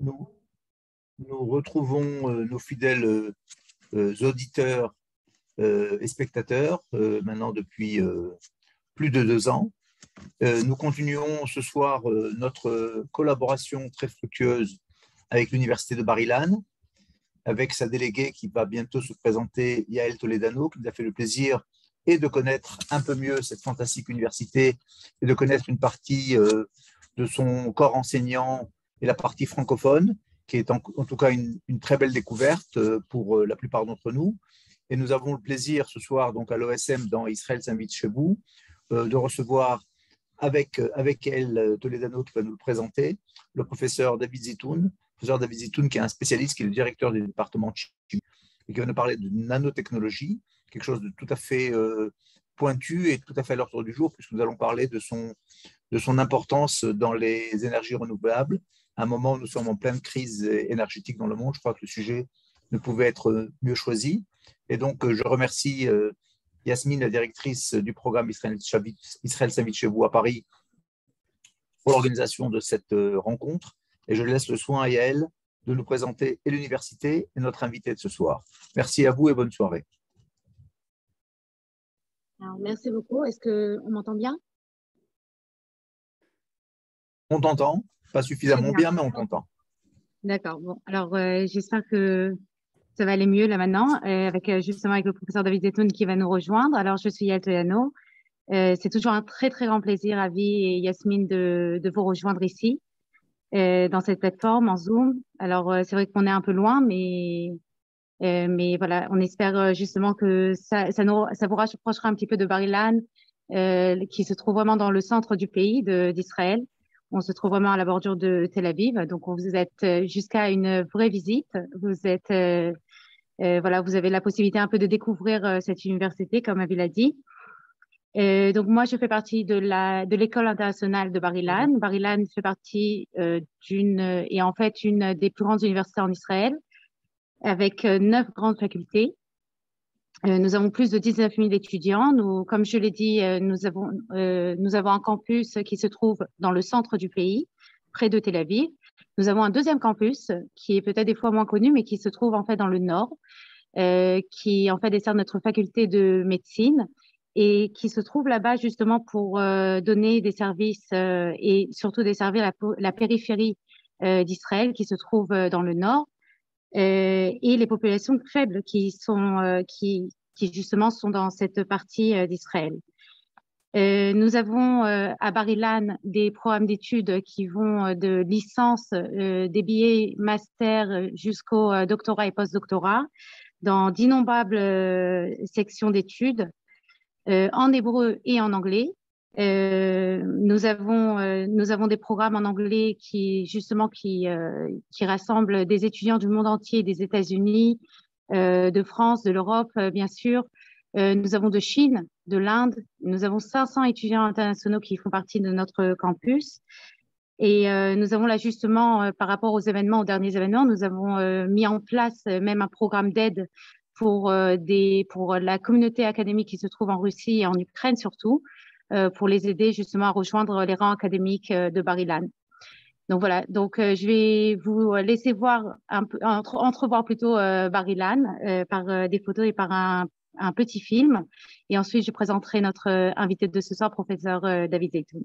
nous, nous retrouvons euh, nos fidèles euh, euh, auditeurs et spectateurs maintenant depuis plus de deux ans. nous continuons ce soir notre collaboration très fructueuse avec l'Université de Barilan, avec sa déléguée qui va bientôt se présenter, Yael Toledano, qui nous a fait le plaisir et de connaître un peu mieux cette fantastique université et de connaître une partie de son corps enseignant et la partie francophone, qui est en, tout cas une, très belle découverte euh, pour euh, la plupart d'entre nous. Et nous avons le plaisir ce soir, donc à l'OSM dans Israël s'invite chez vous, euh, de recevoir avec, avec elle Toledano qui va nous le présenter, le professeur David Zitoun, professeur David Zitoun qui est un spécialiste, qui est le directeur du département de chimie, et qui va nous parler de nanotechnologie, quelque chose de tout à fait pointu et tout à fait à l'ordre du jour, puisque nous allons parler de son, de son importance dans les énergies renouvelables à un moment où nous sommes en pleine crise énergétique dans le monde. Je crois que le sujet ne pouvait être mieux choisi. Et donc, euh, je remercie euh, Yasmine, la directrice du programme Israël, s'invite chez vous à Paris, pour l'organisation de cette euh, rencontre. Et je laisse le soin à elle de nous présenter et l'université et notre invité de ce soir. Merci à vous et bonne soirée. merci beaucoup. Est-ce qu'on m'entend bien On t'entend. Pas suffisamment bien. mais on t'entend. D'accord. Bon, alors euh, j'espère que ça va aller mieux là maintenant, euh, avec euh, justement avec le professeur David Zetoun qui va nous rejoindre. Alors je suis Yatoyano. Euh, c'est toujours un très très grand plaisir à Vie et Yasmine de, vous rejoindre ici, dans cette plateforme en Zoom. Alors c'est vrai qu'on est un peu loin, mais mais voilà, on espère justement que ça, ça, nous, ça vous rapprochera un petit peu de Barilan, qui se trouve vraiment dans le centre du pays d'Israël. On se trouve vraiment à la bordure de Tel Aviv, donc vous êtes euh, jusqu'à une vraie visite. Vous êtes euh, euh, voilà, vous avez la possibilité un peu de découvrir cette université, comme Abil a dit. donc moi, je fais partie de la de l'école internationale de Bar-Ilan. Mhm. Bar-Ilan fait partie d'une et en fait une des plus grandes universités en Israël, avec neuf grandes facultés. Euh, nous avons plus de 19 000 étudiants. Nous, comme je l'ai dit, euh, euh, nous avons, un campus qui se trouve dans le centre du pays, près de Tel Aviv. Nous avons un deuxième campus qui est peut-être des fois moins connu, mais qui se trouve en fait dans le nord, qui en fait dessert notre faculté de médecine et qui se trouve là-bas justement pour donner des services et surtout desservir la périphérie d'Israël qui se trouve dans le nord euh, et les populations faibles qui sont euh, qui, qui justement sont dans cette partie euh, d'Israël. nous avons à à Barilan des programmes d'études qui vont de licence, des billets master jusqu'au doctorat et post-doctorat, dans d'innombrables sections d'études en hébreu et en anglais. Euh, euh, nous, avons, des programmes en anglais qui, justement, qui, euh, rassemblent des étudiants du monde entier, des États-Unis, de France, de l'Europe, bien sûr. nous avons de Chine, de l'Inde. Nous avons 500 étudiants internationaux qui font partie de notre campus. Et nous avons là justement, par rapport aux événements, aux derniers événements, nous avons mis en place même un programme d'aide pour, pour la communauté académique qui se trouve en Russie et en Ukraine surtout, euh, pour les aider justement à rejoindre les rangs académiques euh, de Barilan. Donc voilà, donc euh, je vais vous laisser voir un peu, entrevoir plutôt Barilan par des photos et par un, un, petit film. Et ensuite, je présenterai notre invité de ce soir, professeur David Dayton.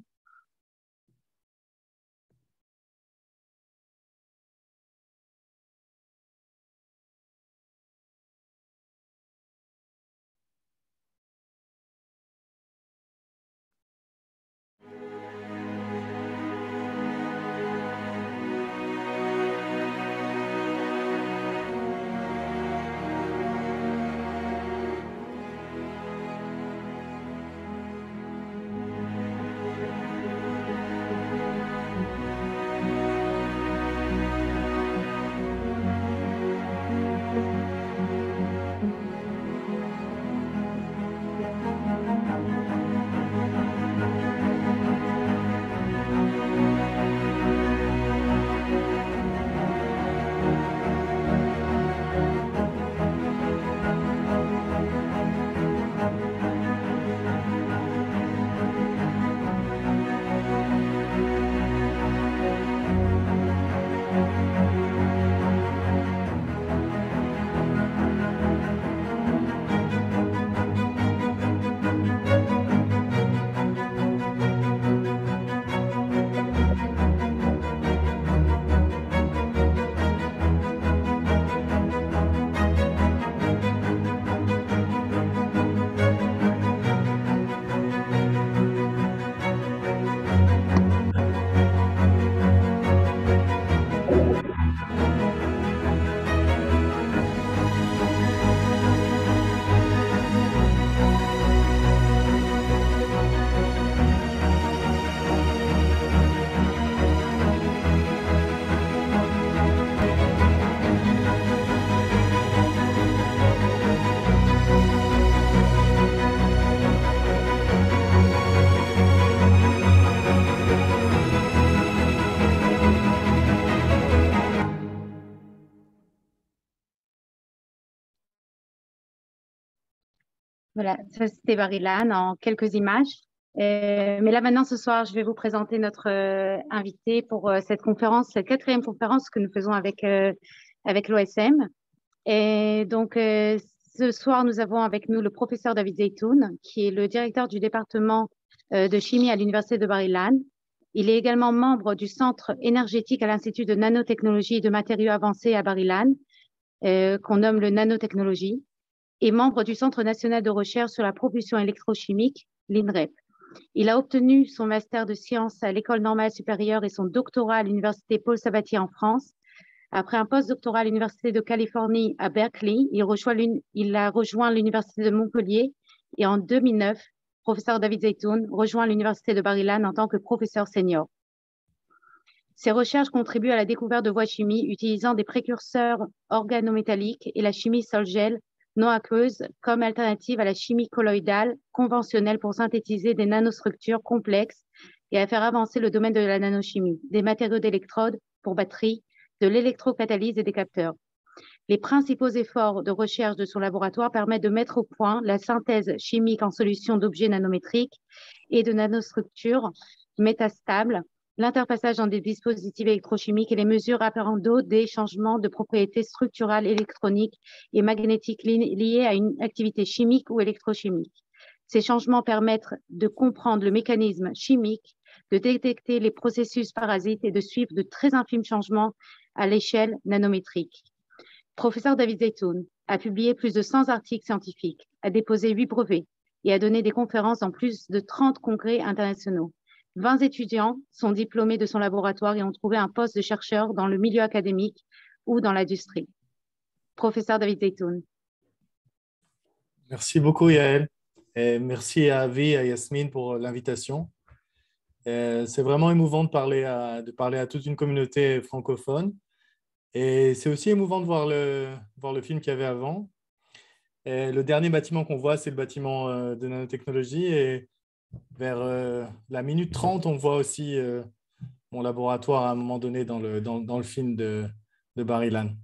Voilà, ça c'était Barilan en quelques images. Euh, mais là maintenant, ce soir, je vais vous présenter notre euh, invité pour euh, cette conférence, cette quatrième conférence que nous faisons avec, avec l'OSM. Et donc, ce soir, nous avons avec nous le professeur David Zeytoun, qui est le directeur du département de chimie à l'Université de Barilan. Il est également membre du Centre énergétique à l'Institut de nanotechnologie et de matériaux avancés à Barilan, qu'on nomme le nanotechnologie et membre du Centre national de recherche sur la propulsion électrochimique, l'INREP. Il a obtenu son master de sciences à l'École normale supérieure et son doctorat à l'Université Paul Sabatier en France. Après un post à l'Université de Californie à Berkeley, il, a rejoint l'Université de Montpellier et en 2009, professeur David Zaitoun rejoint l'Université de Barilan en tant que professeur senior. Ses recherches contribuent à la découverte de voies chimiques utilisant des précurseurs organométalliques et la chimie sol-gel non aqueuse comme alternative à la chimie colloïdale conventionnelle pour synthétiser des nanostructures complexes et à faire avancer le domaine de la nanochimie, des matériaux d'électrodes pour batteries, de l'électrocatalyse et des capteurs. Les principaux efforts de recherche de son laboratoire permettent de mettre au point la synthèse chimique en solution d'objets nanométriques et de nanostructures métastables l'interpassage dans des dispositifs électrochimiques et les mesures d'eau des changements de propriétés structurales électroniques et magnétiques liées liés à une activité chimique ou électrochimique. Ces changements permettent de comprendre le mécanisme chimique, de détecter les processus parasites et de suivre de très infimes changements à l'échelle nanométrique. Professeur David Zaitoun a publié plus de 100 articles scientifiques, a déposé huit brevets et a donné des conférences dans plus de 30 congrès internationaux. 20 étudiants sont diplômés de son laboratoire et ont trouvé un poste de chercheur dans le milieu académique ou dans l'industrie. Professeur David Dayton. Merci beaucoup, Yael. Et merci à Avi et à Yasmine pour euh, l'invitation. Euh, c'est vraiment émouvant de parler, à, de parler à toute une communauté francophone. Et c'est aussi émouvant de voir le, voir le film qu'il y avait avant. le dernier bâtiment qu'on voit, c'est le bâtiment euh, de nanotechnologie. Et vers euh, la minute 30, on voit aussi euh, mon laboratoire à un moment donné dans le, film de, Barry Lane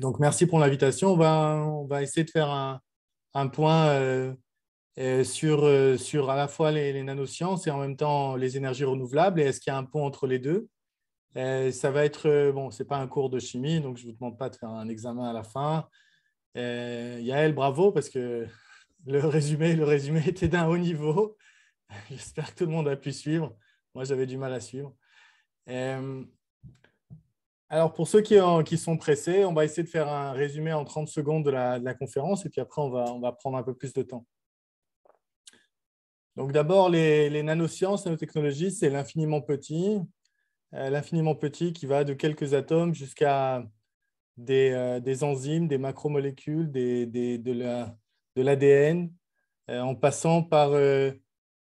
Donc, merci pour l'invitation. On va, va essayer de faire un, point euh, sur, à la fois les, nanosciences et en même temps les énergies renouvelables. Et est-ce qu'il y a un pont entre les deux Ça va être, bon, c'est pas un cours de chimie, donc je ne vous demande pas de faire un examen à la fin. Yael, bravo, parce que le résumé, le résumé était d'un haut niveau. J'espère que tout le monde a pu suivre. Moi, j'avais du mal à suivre. Euh, alors, pour ceux qui, qui, sont pressés, on va essayer de faire un résumé en 30 secondes de la, conférence et puis après, on va, prendre un peu plus de temps. Donc, d'abord, les, les, nanosciences, nanotechnologies, c'est l'infiniment petit. Euh, l'infiniment petit qui va de quelques atomes jusqu'à des, euh, enzymes, des macromolécules, des, des, de la, de l'ADN, euh, en passant par, euh,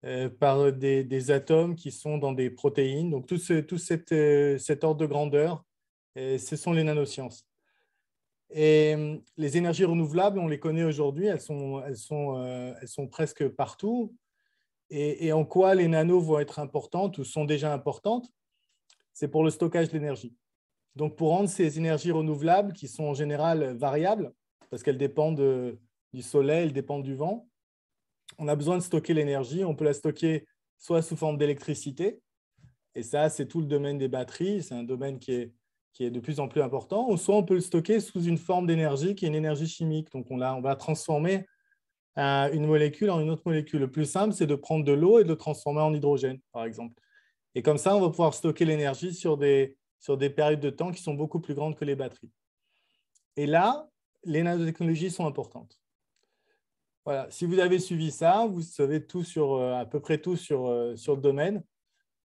euh, par des, atomes qui sont dans des protéines. Donc tout, tout cet ordre de grandeur, ce sont les nanosciences. Et les énergies renouvelables, on les connaît aujourd'hui, elles sont, elles, sont, elles sont, presque partout. Et, et, en quoi les nanos vont être importantes ou sont déjà importantes C'est pour le stockage de l'énergie. Donc pour rendre ces énergies renouvelables, qui sont en général variables, parce qu'elles dépendent de, du soleil, elle dépend du vent. On a besoin de stocker l'énergie. On peut la stocker soit sous forme d'électricité, et ça, c'est tout le domaine des batteries. C'est un domaine qui est, qui est de plus en plus important. Ou soit on peut le stocker sous une forme d'énergie qui est une énergie chimique. Donc, on, on va transformer euh, une molécule en une autre molécule. Le plus simple, c'est de prendre de l'eau et de le transformer en hydrogène, par exemple. Et comme ça, on va pouvoir stocker l'énergie sur des, sur des périodes de temps qui sont beaucoup plus grandes que les batteries. Et là, les nanotechnologies sont importantes. Voilà, si vous avez suivi ça, vous savez tout sur, euh, à peu près tout sur, euh, sur le domaine.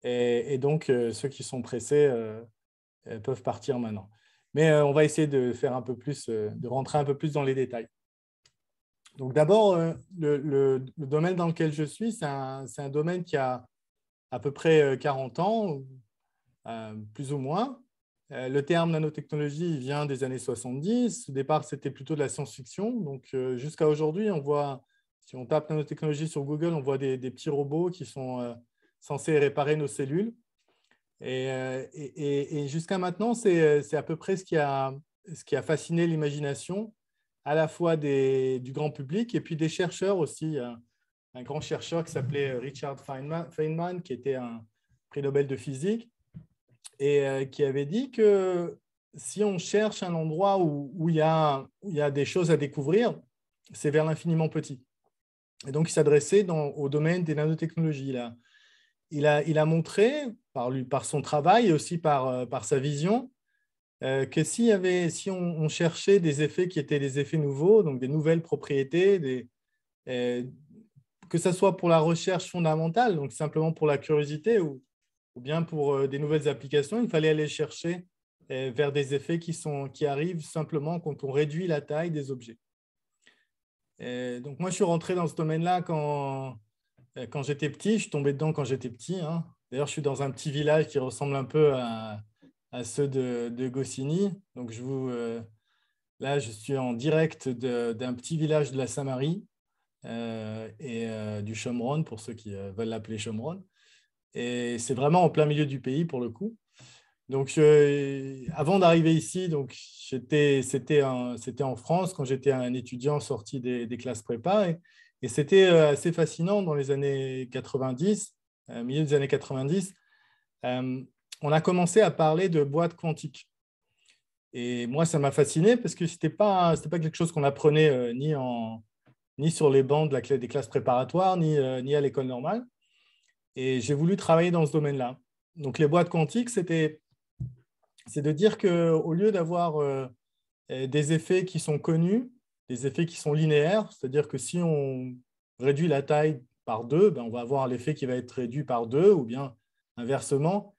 Et, donc, euh, ceux qui sont pressés peuvent partir maintenant. Mais on va essayer de faire un peu plus, de rentrer un peu plus dans les détails. Donc d'abord, le, domaine dans lequel je suis, c'est un, un, domaine qui a à peu près 40 ans, plus ou moins, euh, le terme nanotechnologie vient des années 70. Au départ, c'était plutôt de la science-fiction. Donc, euh, jusqu'à aujourd'hui, on voit, si on tape nanotechnologie sur Google, on voit des, petits robots qui sont euh, censés réparer nos cellules. Et, jusqu'à maintenant, c'est à peu près ce qui a, fasciné l'imagination, à la fois du grand public et puis des chercheurs aussi. Un grand chercheur qui s'appelait Richard Feynman, qui était un prix Nobel de physique, et euh, qui avait dit que si on cherche un endroit où, il, y a, des choses à découvrir, c'est vers l'infiniment petit. Et donc, il s'adressait au domaine des nanotechnologies. Là. Il, a, il a montré, par, lui, par son travail et aussi par, euh, par sa vision, euh, que y avait, si on, cherchait des effets qui étaient des effets nouveaux, donc des nouvelles propriétés, des, que ce soit pour la recherche fondamentale, donc simplement pour la curiosité, ou ou bien pour euh, des nouvelles applications, il fallait aller chercher euh, vers des effets qui, sont, qui arrivent simplement quand on réduit la taille des objets. Euh, donc moi, je suis rentré dans ce domaine-là quand, quand j'étais petit. Je suis tombé dedans quand j'étais petit. Hein. D'ailleurs, je suis dans un petit village qui ressemble un peu à, ceux de, de, Goscinny. Donc je vous, là, je suis en direct d'un petit village de la Samarie euh, et du Chomron, pour ceux qui veulent l'appeler Chomron. Et c'est vraiment en plein milieu du pays pour le coup. Donc, avant d'arriver ici, donc j'étais, c'était, en France quand j'étais un étudiant sorti des, classes prépa. Et, c'était euh, assez fascinant dans les années 90, au euh, milieu des années 90. Euh, on a commencé à parler de boîtes quantiques. Et moi, ça m'a fasciné parce que ce n'était pas, c'était pas quelque chose qu'on apprenait ni, en, ni sur les bancs de la, des classes préparatoires, ni, ni à l'école normale. Et j'ai voulu travailler dans ce domaine-là. Donc les boîtes quantiques, c'était c'est de dire qu'au lieu d'avoir euh, euh, des effets qui sont connus, des effets qui sont linéaires, c'est-à-dire que si on réduit la taille par deux, ben on va avoir l'effet qui va être réduit par deux, ou bien inversement,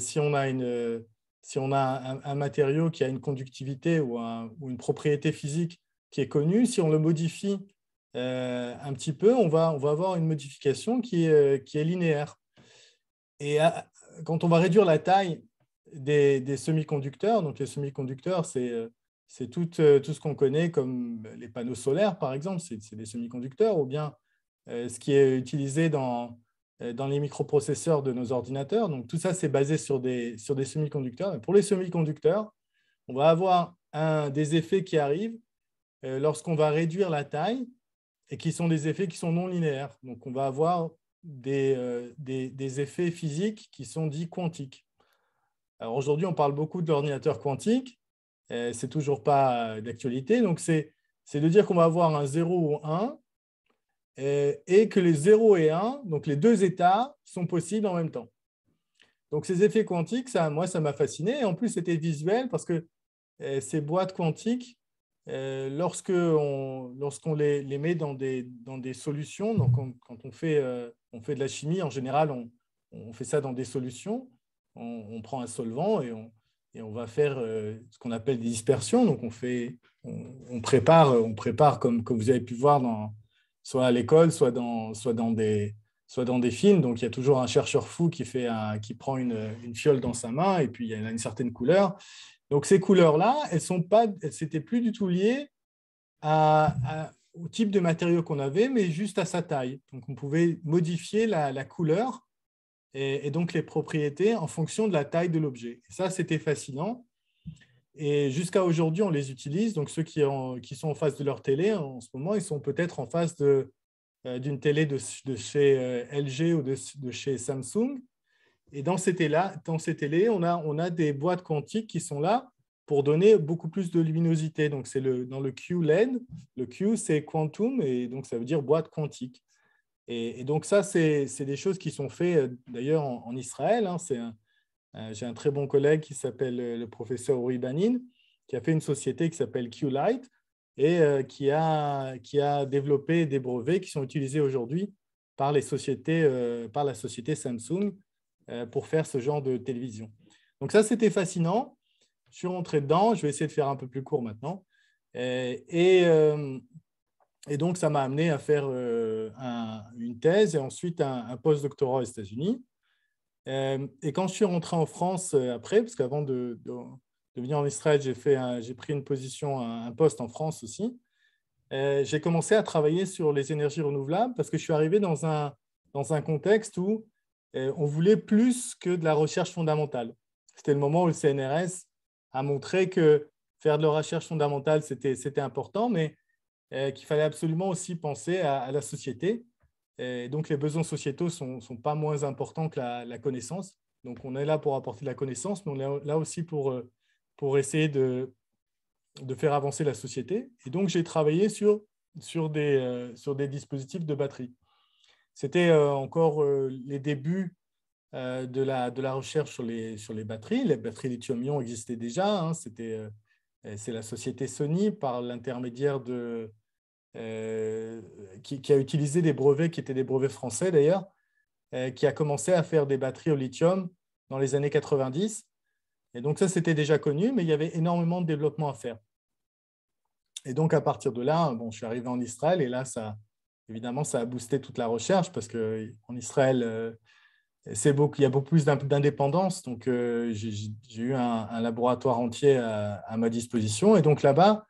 si on a, une, si on a un, matériau qui a une conductivité ou une propriété physique qui est connue, si on le modifie euh, un petit peu, on va, on va avoir une modification qui est, euh, qui est linéaire. Et quand on va réduire la taille des, des semi-conducteurs, donc les semi-conducteurs, c'est euh, c'est tout, tout, ce qu'on connaît comme bah, les panneaux solaires, par exemple, c'est des semi-conducteurs, ou bien ce qui est utilisé dans, dans les microprocesseurs de nos ordinateurs. Donc tout ça, c'est basé sur des, sur des semi-conducteurs. Pour les semi-conducteurs, on va avoir un, des effets qui arrivent lorsqu'on va réduire la taille et qui sont des effets qui sont non linéaires. Donc, on va avoir euh, des, des, effets physiques qui sont dits quantiques. Alors aujourd'hui, on parle beaucoup de l'ordinateur quantique, c'est toujours pas euh, d'actualité, donc c'est de dire qu'on va avoir un 0 ou 1, et, et que les 0 et 1, donc les deux états, sont possibles en même temps. Donc ces effets quantiques, ça, moi, ça m'a fasciné, en plus c'était visuel, parce que euh, ces boîtes quantiques, euh, lorsqu'on les, met dans des, dans des solutions, donc quand on fait, euh, on fait de la chimie, en général, on, fait ça dans des solutions, on, prend un solvant et on, et on va faire euh, ce qu'on appelle des dispersions. Donc on, fait, on, prépare, on prépare comme, vous avez pu voir, dans, soit à l'école, soit dans, soit, dans des, soit dans des films. Donc il y a toujours un chercheur fou qui, fait qui prend une, une fiole dans sa main et puis il a une certaine couleur donc ces couleurs-là, elles sont pas, c'était plus du tout liées au type de matériau qu'on avait, mais juste à sa taille. Donc on pouvait modifier la, couleur et, donc les propriétés en fonction de la taille de l'objet. Ça, c'était fascinant. Et jusqu'à aujourd'hui, on les utilise. Donc ceux qui, sont en face de leur télé en ce moment, ils sont peut-être en face euh, d'une télé de, chez euh, LG ou de chez Samsung et dans ces télés télé, on, a, on a des boîtes quantiques qui sont là pour donner beaucoup plus de luminosité. Donc, c'est le, dans le Q-LED. Le Q, c'est quantum, et donc ça veut dire boîte quantique. Et, donc, ça, c'est des choses qui sont faites euh, d'ailleurs en, Israël. Hein. Euh, j'ai un très bon collègue qui s'appelle euh, le professeur Uri Banin, qui a fait une société qui s'appelle Q-Light et qui, a, qui a développé des brevets qui sont utilisés aujourd'hui par, les sociétés, par la société Samsung euh, pour faire ce genre de télévision. Donc ça, c'était fascinant. Je suis rentré dedans. Je vais essayer de faire un peu plus court maintenant. Euh, euh, et, donc, ça m'a amené à faire une thèse et ensuite un, postdoctorat post-doctorat aux États-Unis. et quand je suis rentré en France après, parce qu'avant de, venir en Israël, j'ai, j'ai pris une position, un, poste en France aussi, j'ai commencé à travailler sur les énergies renouvelables parce que je suis arrivé dans un, dans un contexte où euh, on voulait plus que de la recherche fondamentale. C'était le moment où le CNRS a montré que faire de la recherche fondamentale, c'était important, mais euh, qu'il fallait absolument aussi penser à, la société. Euh, donc, les besoins sociétaux ne sont, pas moins importants que la, connaissance. Donc, on est là pour apporter de la connaissance, mais on est là aussi pour, essayer de, faire avancer la société. Et donc, j'ai travaillé sur des dispositifs de batterie. C'était euh, encore euh, les débuts euh, de la, recherche sur les, sur les batteries. Les batteries lithium-ion existaient déjà. Hein. C'était, c'est la société Sony, par l'intermédiaire de. qui, a utilisé des brevets qui étaient des brevets français d'ailleurs, qui a commencé à faire des batteries au lithium dans les années 90. Et donc, ça, c'était déjà connu, mais il y avait énormément de développement à faire. Et donc, à partir de là, bon, je suis arrivé en Israël et là, ça, évidemment, ça a boosté toute la recherche parce qu'en Israël, euh, il y a beaucoup plus d'indépendance. Donc, euh, j'ai eu un, laboratoire entier à, ma disposition. Et donc là-bas,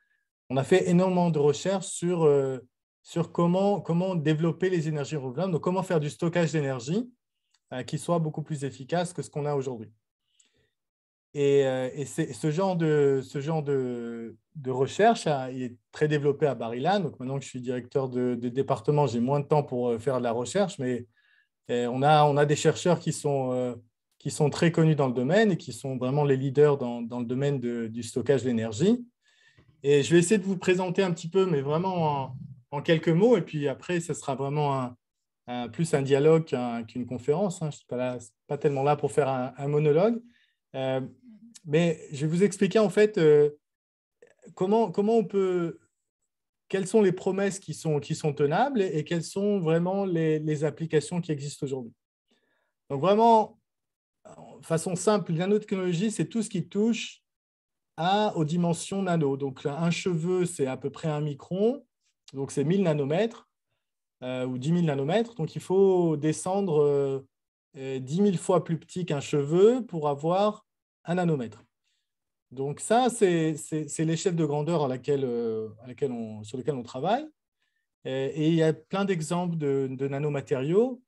on a fait énormément de recherches sur, euh, sur comment, comment développer les énergies renouvelables, donc comment faire du stockage d'énergie qui soit beaucoup plus efficace que ce qu'on a aujourd'hui. Et, euh, ce genre de, ce genre de, recherche hein, est très développé à Barilla Donc maintenant que je suis directeur de, département, j'ai moins de temps pour euh, faire de la recherche, mais eh, on a, des chercheurs euh, qui sont, très connus dans le domaine et qui sont vraiment les leaders dans, le domaine du stockage d'énergie Et je vais essayer de vous présenter un petit peu, mais vraiment en, quelques mots. Et puis après, ce sera vraiment plus un dialogue qu'une conférence. Hein. Je ne suis pas, tellement là pour faire un monologue. Euh, mais je vais vous expliquer en fait euh, comment, comment on peut, quelles sont les promesses qui sont, qui sont tenables et, quelles sont vraiment les, les applications qui existent aujourd'hui. Donc vraiment, façon simple, nanotechnologie, c'est tout ce qui touche à, aux dimensions nano. Donc un cheveu, c'est à peu près un micron, donc c'est 1000 nanomètres euh, ou 10 000 nanomètres. Donc il faut descendre 10 euh, 000 fois plus petit qu'un cheveu pour avoir un nanomètre. Donc ça, c'est l'échelle de grandeur euh, à laquelle, on, sur laquelle on travaille. Euh, et, il y a plein d'exemples de, nanomatériaux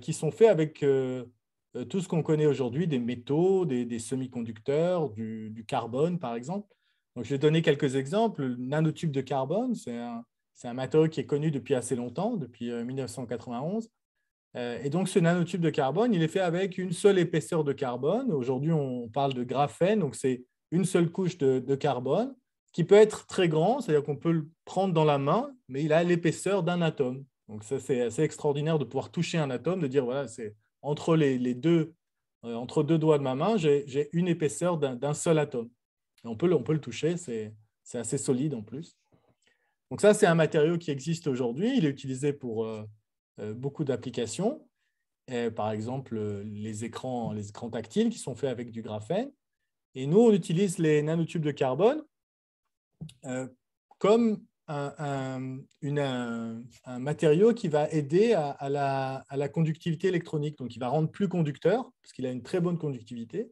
qui sont faits avec tout ce qu'on connaît aujourd'hui, des métaux, des, semi-conducteurs, du, carbone, par exemple. Donc, je vais donner quelques exemples. Le nanotube de carbone, c'est un, un, matériau qui est connu depuis assez longtemps, depuis 1991. Euh, et donc, ce nanotube de carbone, il est fait avec une seule épaisseur de carbone. Aujourd'hui, on parle de graphène, donc c'est une seule couche de, carbone qui peut être très grand, c'est-à-dire qu'on peut le prendre dans la main, mais il a l'épaisseur d'un atome. Donc, ça, c'est assez extraordinaire de pouvoir toucher un atome, de dire voilà, c'est entre les, deux, euh, entre deux doigts de ma main, j'ai une épaisseur d'un seul atome. on, peut, le toucher, c'est assez solide en plus. Donc, ça, c'est un matériau qui existe aujourd'hui. Il est utilisé pour. Euh, euh, beaucoup d'applications, par exemple euh, les écrans, les écrans tactiles qui sont faits avec du graphène. Et nous, on utilise les nanotubes de carbone euh, comme un, matériau qui va aider à, la, à, la, conductivité électronique, donc il va rendre plus conducteur, parce qu'il a une très bonne conductivité,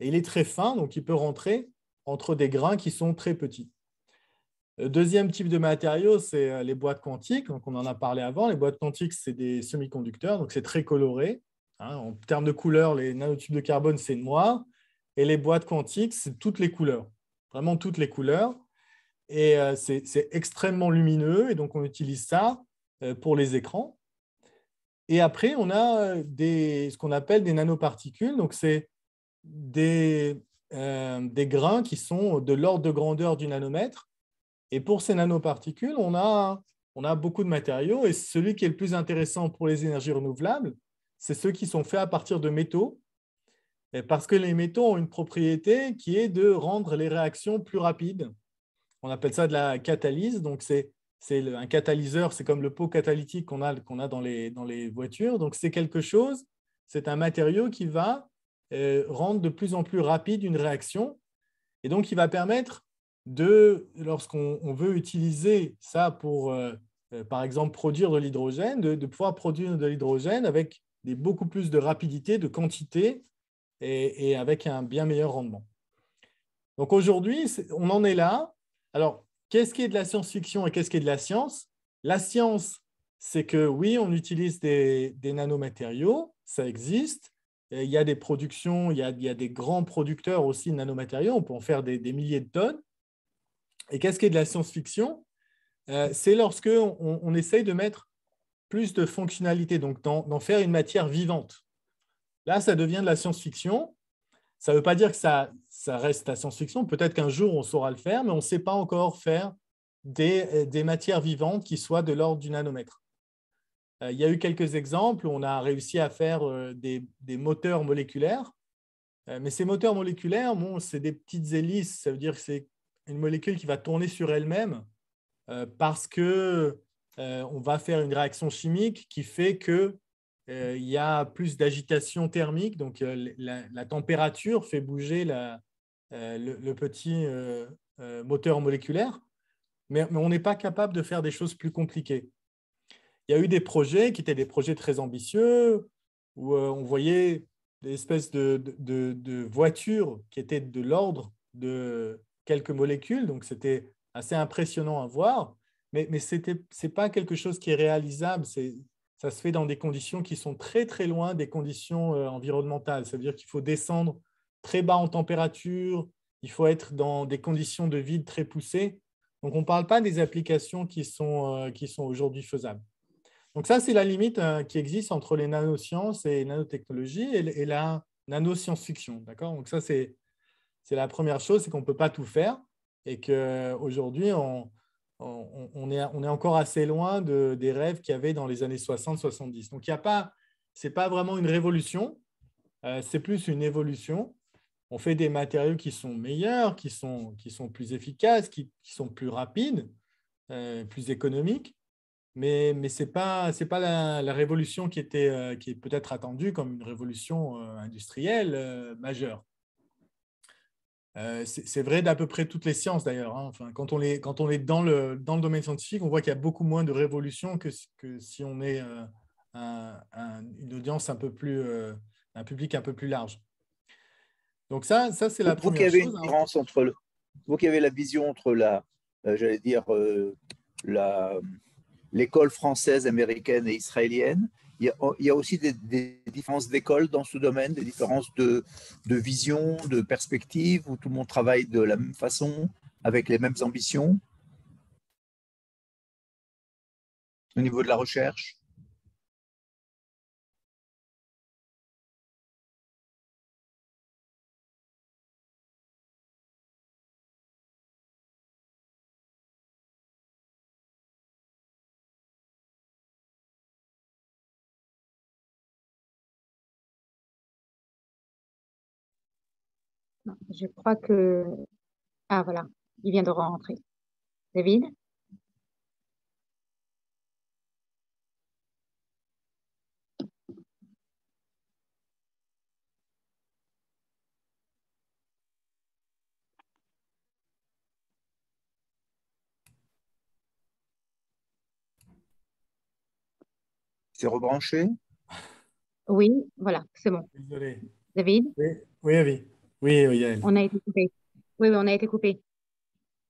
et il est très fin, donc il peut rentrer entre des grains qui sont très petits. Deuxième type de matériaux, c'est euh, les boîtes quantiques. Donc, on en a parlé avant. Les boîtes quantiques, c'est des semi-conducteurs, donc c'est très coloré. Hein. en termes de couleurs, les nanotubes de carbone, c'est noir. Et les boîtes quantiques, c'est toutes les couleurs, vraiment toutes les couleurs. Et euh, c'est extrêmement lumineux. Et donc, on utilise ça euh, pour les écrans. Et après, on a ce qu'on appelle des nanoparticules. Donc, c'est des grains qui sont de l'ordre de grandeur du nanomètre et pour ces nanoparticules, on a, beaucoup de matériaux et celui qui est le plus intéressant pour les énergies renouvelables, c'est ceux qui sont faits à partir de métaux, parce que les métaux ont une propriété qui est de rendre les réactions plus rapides. On appelle ça de la catalyse. Donc, c'est un catalyseur, c'est comme le pot catalytique qu'on a, dans, les, dans, les, voitures. Donc, c'est quelque chose, c'est un matériau qui va euh, rendre de plus en plus rapide une réaction. Et donc, il va permettre de lorsqu'on veut utiliser ça pour, euh, euh, par exemple, produire de l'hydrogène, de, pouvoir produire de l'hydrogène avec beaucoup plus de rapidité, de quantité et, avec un bien meilleur rendement. Donc aujourd'hui, on en est là. Alors, qu'est-ce qui est de la science-fiction et qu'est-ce qui est de la science La science, c'est que oui, on utilise des, nanomatériaux, ça existe. il y a des productions, il y a, des grands producteurs aussi de nanomatériaux, on peut en faire des milliers de tonnes. Et qu'est-ce qui est de la science-fiction euh, C'est lorsque on, essaye de mettre plus de fonctionnalités, donc d'en faire une matière vivante. Là, ça devient de la science-fiction. Ça ne veut pas dire que ça, reste la science-fiction. Peut-être qu'un jour, on saura le faire, mais on ne sait pas encore faire des, matières vivantes qui soient de l'ordre du nanomètre. Euh, il y a eu quelques exemples. On a réussi à faire euh, des, des moteurs moléculaires. Mais ces moteurs moléculaires, bon, c'est des petites hélices. Ça veut dire que c'est une molécule qui va tourner sur elle-même euh, parce que euh, on va faire une réaction chimique qui fait que euh, il y a plus d'agitation thermique, donc la, température fait bouger le, petit moteur moléculaire, mais, on n'est pas capable de faire des choses plus compliquées. Il y a eu des projets qui étaient des projets très ambitieux, où on voyait des espèces de voitures qui étaient de l'ordre de quelques molécules, donc c'était assez impressionnant à voir, mais, mais ce n'est pas quelque chose qui est réalisable, c'est, ça se fait dans des conditions qui sont très très loin des conditions euh, environnementales, cest à dire qu'il faut descendre très bas en température, il faut être dans des conditions de vide très poussées, donc on ne parle pas des applications qui sont, euh, qui sont aujourd'hui faisables. Donc ça, c'est la limite euh, qui existe entre les nanosciences et les nanotechnologies et, et la nanoscience-fiction. D'accord Donc ça, c'est c'est la première chose, c'est qu'on ne peut pas tout faire et qu'aujourd'hui, euh, on, on, est, encore assez loin des rêves qu'il y avait dans les années 60-70. Donc, ce n'est pas, vraiment une révolution, euh, c'est plus une évolution. On fait des matériaux qui sont meilleurs, qui sont, plus efficaces, qui, sont plus rapides, euh, plus économiques. Mais, ce n'est pas, c'est pas la, révolution qui, était, qui est peut-être attendue comme une révolution industrielle majeure c'est vrai d'à peu près toutes les sciences d'ailleurs. Hein. Enfin, quand on est, quand on est dans, le, dans le domaine scientifique, on voit qu'il y a beaucoup moins de révolutions que, que si on est un, une audience un peu plus, un public un peu plus large. Donc ça, ça c'est la première chose. Hein. entre le, vous qui avez la vision entre la, euh, j'allais dire la l'école française, américaine et israélienne, il y, a, aussi des, différences d'école dans ce domaine, des différences de, de, vision, de perspective, où tout le monde travaille de la même façon, avec les mêmes ambitions. Au niveau de la recherche Je crois que. Ah, voilà, il vient de rentrer. David C'est rebranché Oui, voilà, c'est bon. Désolé. David Oui, oui. oui. Oui, oui, On a été coupé. Oui, on a été coupé.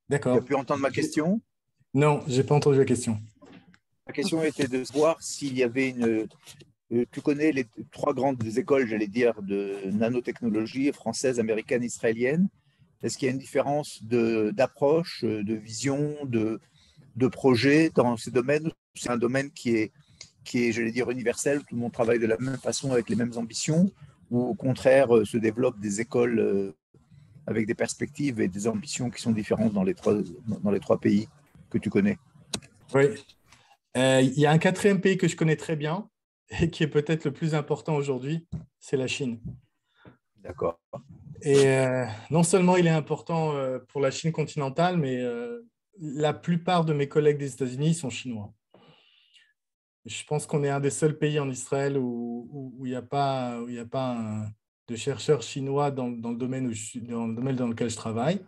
D'accord. Tu as pu entendre ma question Non, je n'ai pas entendu la question. La question était de voir s'il y avait une. Euh, tu connais les trois grandes écoles, j'allais dire, de nanotechnologie française, américaine, israélienne. Est-ce qu'il y a une différence d'approche, euh, de, vision, de, de projet dans ces domaines C'est un domaine qui est, qui est j'allais dire, universel. Tout le monde travaille de la même façon avec les mêmes ambitions ou au contraire euh, se développent des écoles euh, avec des perspectives et des ambitions qui sont différentes dans les trois, pays que tu connais Oui. Euh, il y a un quatrième pays que je connais très bien et qui est peut-être le plus important aujourd'hui, c'est la Chine. D'accord. Et non seulement il est important pour la Chine continentale, mais la plupart de mes collègues des États-Unis sont chinois je pense qu'on est un des seuls pays en Israël où il n'y a pas, où a pas de chercheurs chinois dans, dans le domaine dans le domaine dans lequel je travaille.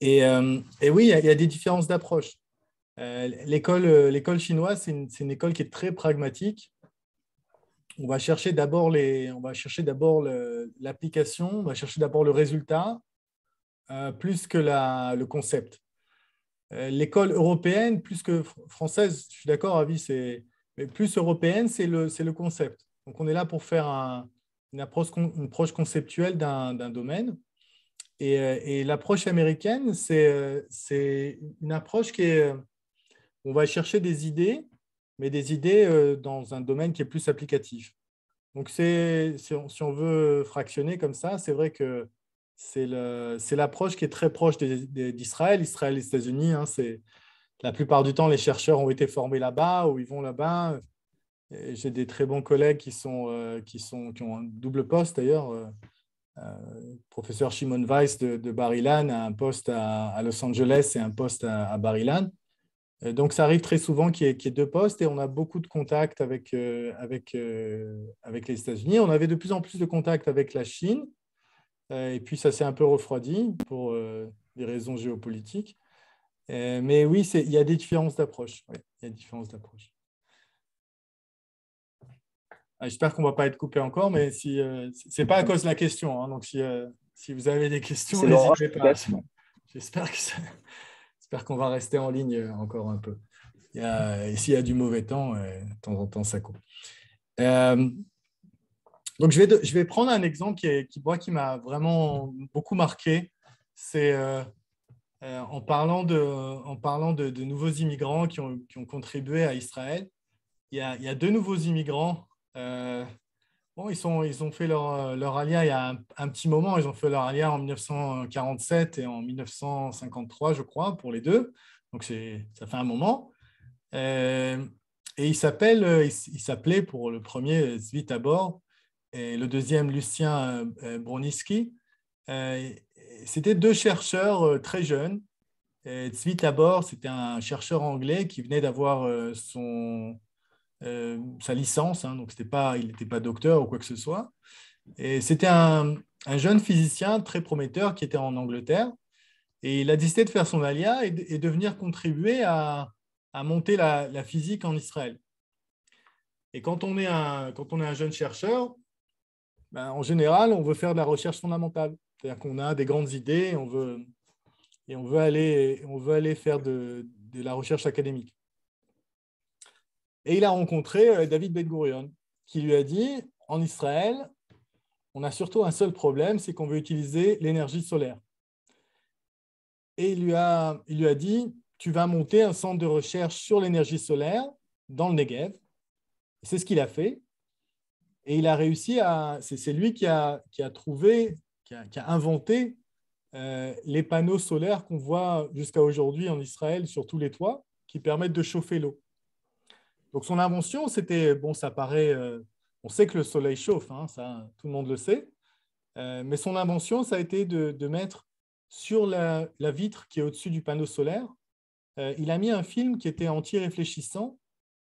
Et, euh, et oui, il y, a des différences d'approche. Euh, l'école, euh, l'école chinoise, c'est une, une, école qui est très pragmatique. On va chercher d'abord, les, on va chercher d'abord l'application, on va chercher d'abord le résultat, plus que la, le concept. L'école européenne, plus que française, je suis d'accord, avis c'est mais plus européenne, c'est le, le, concept. Donc on est là pour faire une, approche, conceptuelle d'un domaine. Euh, et, l'approche américaine, euh, c'est une approche qui est, euh, on va chercher des idées, mais des idées dans un domaine qui est plus applicatif. Donc c'est, si, on, veut fractionner comme ça, c'est vrai que c'est l'approche qui est très proche d'Israël, Israël et les États-Unis, hein, c'est la plupart du temps, les chercheurs ont été formés là-bas ou ils vont là-bas. J'ai des très bons collègues qui, sont, euh, qui, sont, qui ont un double poste d'ailleurs. Euh, euh professeur Shimon Weiss de, de a un poste à, à, Los Angeles et un poste à, à euh, Donc, ça arrive très souvent qu'il y, ait deux postes et on a beaucoup de contacts avec, avec, avec les États-Unis. On avait de plus en plus de contacts avec la Chine et puis ça s'est un peu refroidi pour des raisons géopolitiques. Euh, mais oui, il y a des différences d'approche. il y a d'approche. Ah, j'espère qu'on ne va pas être coupé encore, mais si, n'est euh, c'est pas à cause de la question. Hein. donc, euh, si, vous avez des questions, n'hésitez pas. J'espère qu'on va rester en ligne encore un peu. Il y a, et s'il y a du mauvais temps, de temps en temps, ça coupe. donc, je vais, je vais prendre un exemple qui, qui, moi, qui m'a vraiment beaucoup marqué. C'est euh, en parlant, de, en parlant de, nouveaux immigrants qui ont, contribué à Israël. Il y a, deux nouveaux immigrants. Euh, bon, ils, sont, ils ont fait leur, euh, leur alia il y a un, petit moment. Ils ont fait leur alia en 1947 et en 1953, je crois, pour les deux. Donc, ça fait un moment. et ils s'appelaient, pour le premier Tabor, et le deuxième Lucien Broniski. Euh, c'était deux chercheurs euh, très jeunes. Tzvi d'abord, c'était un chercheur anglais qui venait d'avoir euh, son, euh, sa licence, hein, donc c'était pas, il n'était pas docteur ou quoi que ce soit. Et c'était un, un, jeune physicien très prometteur qui était en Angleterre. Et il a décidé de faire son alia et de, venir contribuer à, à monter la, la, physique en Israël. Et quand on est un, quand on est un jeune chercheur, ben, en général, on veut faire de la recherche fondamentale. C'est-à-dire qu'on a des grandes idées et on veut, et on veut, aller, on veut aller faire de, la recherche académique. Et il a rencontré euh, David Ben Gurion, qui lui a dit, en Israël, on a surtout un seul problème, c'est qu'on veut utiliser l'énergie solaire. Et il lui, a, il lui a dit, tu vas monter un centre de recherche sur l'énergie solaire dans le Negev. C'est ce qu'il a fait. Et il a réussi à... C'est lui qui qui a trouvé qui, a, inventé euh, les panneaux solaires qu'on voit jusqu'à aujourd'hui en Israël sur tous les toits, qui permettent de chauffer l'eau. Donc son invention, c'était, bon, ça paraît, euh, on sait que le soleil chauffe, hein, ça, tout le monde le sait, euh, mais son invention, ça a été de, mettre sur la, la, vitre qui est au-dessus du panneau solaire, il a mis un film qui était anti-réfléchissant,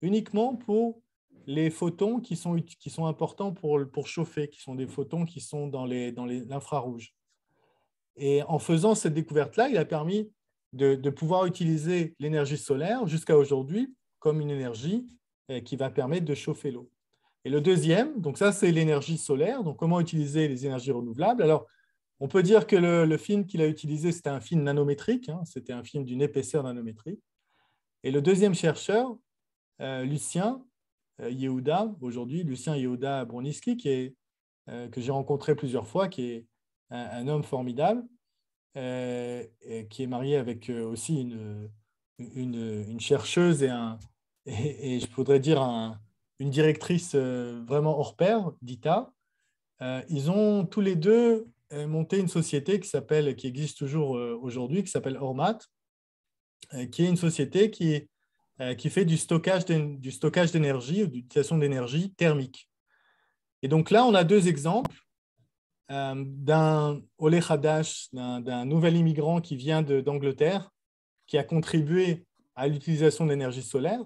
uniquement pour les photons qui sont, qui sont importants pour, pour, chauffer, qui sont des photons qui sont dans l'infrarouge. Les, dans les, Et en faisant cette découverte-là, il a permis de, pouvoir utiliser l'énergie solaire jusqu'à aujourd'hui comme une énergie euh, qui va permettre de chauffer l'eau. Et le deuxième, donc ça, c'est l'énergie solaire. Donc, comment utiliser les énergies renouvelables Alors, on peut dire que le, film qu'il a utilisé, c'était un film nanométrique. Hein. c'était un film d'une épaisseur nanométrique. Et le deuxième chercheur, euh, Lucien, euh, Yehuda, aujourd'hui Lucien Yehuda Broniski, qui euh, que j'ai rencontré plusieurs fois, qui est un, homme formidable, euh, et qui est marié avec aussi une, une, chercheuse et, un, et, je voudrais dire un, une directrice vraiment hors pair, Dita. Ils ont tous les deux monté une société qui s'appelle, qui existe toujours aujourd'hui, qui s'appelle Hormat, qui est une société qui est euh, qui fait du stockage d'énergie ou d'utilisation d'énergie thermique. Et donc là, on a deux exemples euh, d'un Oleh Hadash, d'un nouvel immigrant qui vient d'Angleterre, qui a contribué à l'utilisation d'énergie solaire,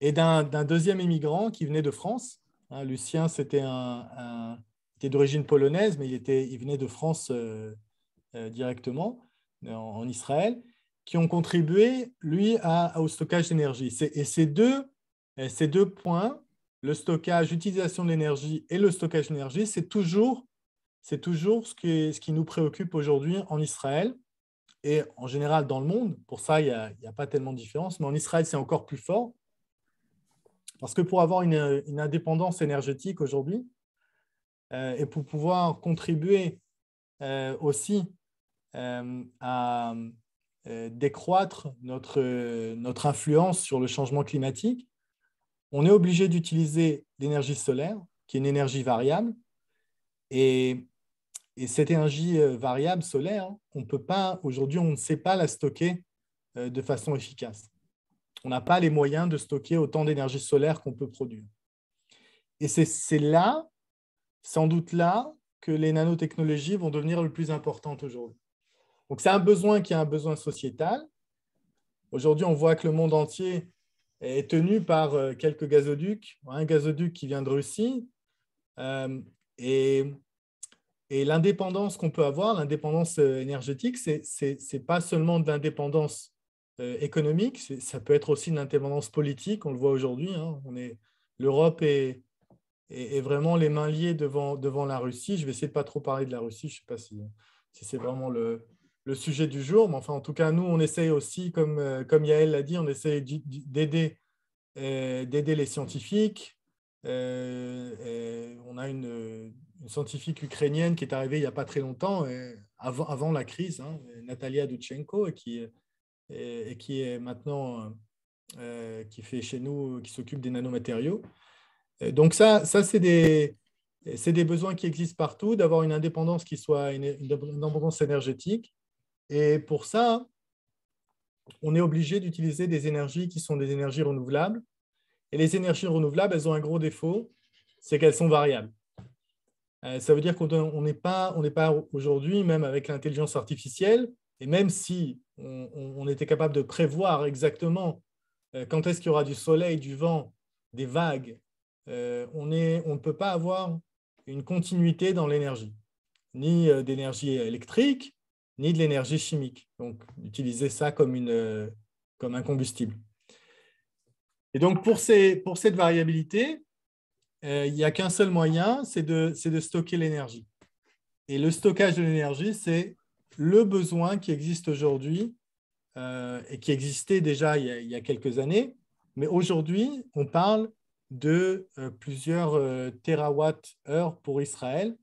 et d'un deuxième immigrant qui venait de France. Hein, Lucien, c'était un, était d'origine polonaise, mais il, était, il venait de France euh, directement, en Israël qui ont contribué, lui, au stockage d'énergie. Et ces deux, ces deux points, le stockage, l'utilisation de l'énergie et le stockage d'énergie, c'est toujours, c'est toujours ce, qui, ce qui nous préoccupe aujourd'hui en Israël et en général dans le monde. Pour ça, il n'y a, a, pas tellement de différence, mais en Israël, c'est encore plus fort. Parce que pour avoir une, indépendance énergétique aujourd'hui euh, et pour pouvoir contribuer euh, aussi euh, à, euh, décroître euh, notre, influence sur le changement climatique, on est obligé d'utiliser l'énergie solaire, qui est une énergie variable. Et, cette énergie euh, variable solaire, on peut pas, aujourd'hui, on ne sait pas la stocker de façon efficace. On n'a pas les moyens de stocker autant d'énergie solaire qu'on peut produire. Et c'est là, sans doute là, que les nanotechnologies vont devenir le plus importantes aujourd'hui. Donc c'est un besoin qui est un besoin sociétal. Aujourd'hui, on voit que le monde entier est tenu par euh, quelques gazoducs, un gazoduc qui vient de Russie. Euh, et, l'indépendance qu'on peut avoir, l'indépendance euh, énergétique, ce n'est pas seulement de l'indépendance économique, ça peut être aussi une indépendance politique, on le voit aujourd'hui. Hein. L'Europe est, est, vraiment les mains liées devant, devant la Russie. Je vais essayer de ne pas trop parler de la Russie, je ne sais pas si c'est vraiment le, le sujet du jour, mais enfin, en tout cas, nous, on essaye aussi, comme, euh, comme Yael l'a dit, on essaie d'aider euh, d'aider les scientifiques. Euh, on a une, scientifique ukrainienne qui est arrivée il n'y a pas très longtemps, avant, avant la crise, hein, Natalia Dutchenko, et qui, et, qui est maintenant qui fait chez nous, qui s'occupe des nanomatériaux. Donc ça, ça c'est des, des besoins qui existent partout, d'avoir une indépendance qui soit une, indépendance énergétique. Et pour ça, on est obligé d'utiliser des énergies qui sont des énergies renouvelables. Et les énergies renouvelables, elles ont un gros défaut, c'est qu'elles sont variables. Euh, ça veut dire qu'on n'est pas, aujourd'hui, même avec l'intelligence artificielle, et même si on, était capable de prévoir exactement euh, quand est-ce qu'il y aura du soleil, du vent, des vagues, euh, on ne peut pas avoir une continuité dans l'énergie, ni d'énergie électrique, ni de l'énergie chimique. Donc, utiliser ça comme, une, euh, comme un combustible. Et donc, pour, ces, pour cette variabilité, euh, il n'y a qu'un seul moyen, c'est de, de, stocker l'énergie. Et le stockage de l'énergie, c'est le besoin qui existe aujourd'hui euh, et qui existait déjà il y a, quelques années. Mais aujourd'hui, on parle de plusieurs terawatts-heure pour Israël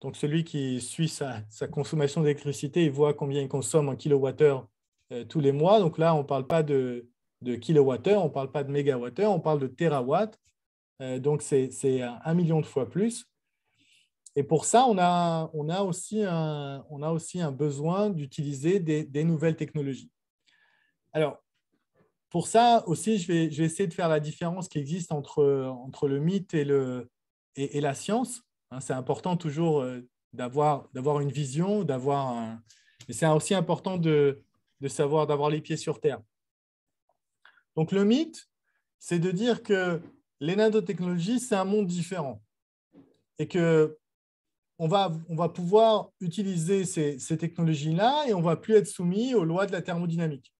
donc, celui qui suit sa, consommation d'électricité, il voit combien il consomme en kilowattheure euh, tous les mois. Donc là, on ne parle pas de, de kilowattheure, on ne parle pas de mégawattheure, on parle de terawatt. Euh, donc, c'est un million de fois plus. Et pour ça, on a, aussi, un, on a aussi un besoin d'utiliser des, nouvelles technologies. Alors, pour ça aussi, je vais, essayer de faire la différence qui existe entre, le mythe et la science. Hein, c'est important toujours euh, d'avoir une vision, d'avoir Mais c'est aussi important de, de savoir, d'avoir les pieds sur terre. Donc le mythe, c'est de dire que les nanotechnologies, c'est un monde différent et que on va, on va pouvoir utiliser ces, ces technologies-là et on ne va plus être soumis aux lois de la thermodynamique.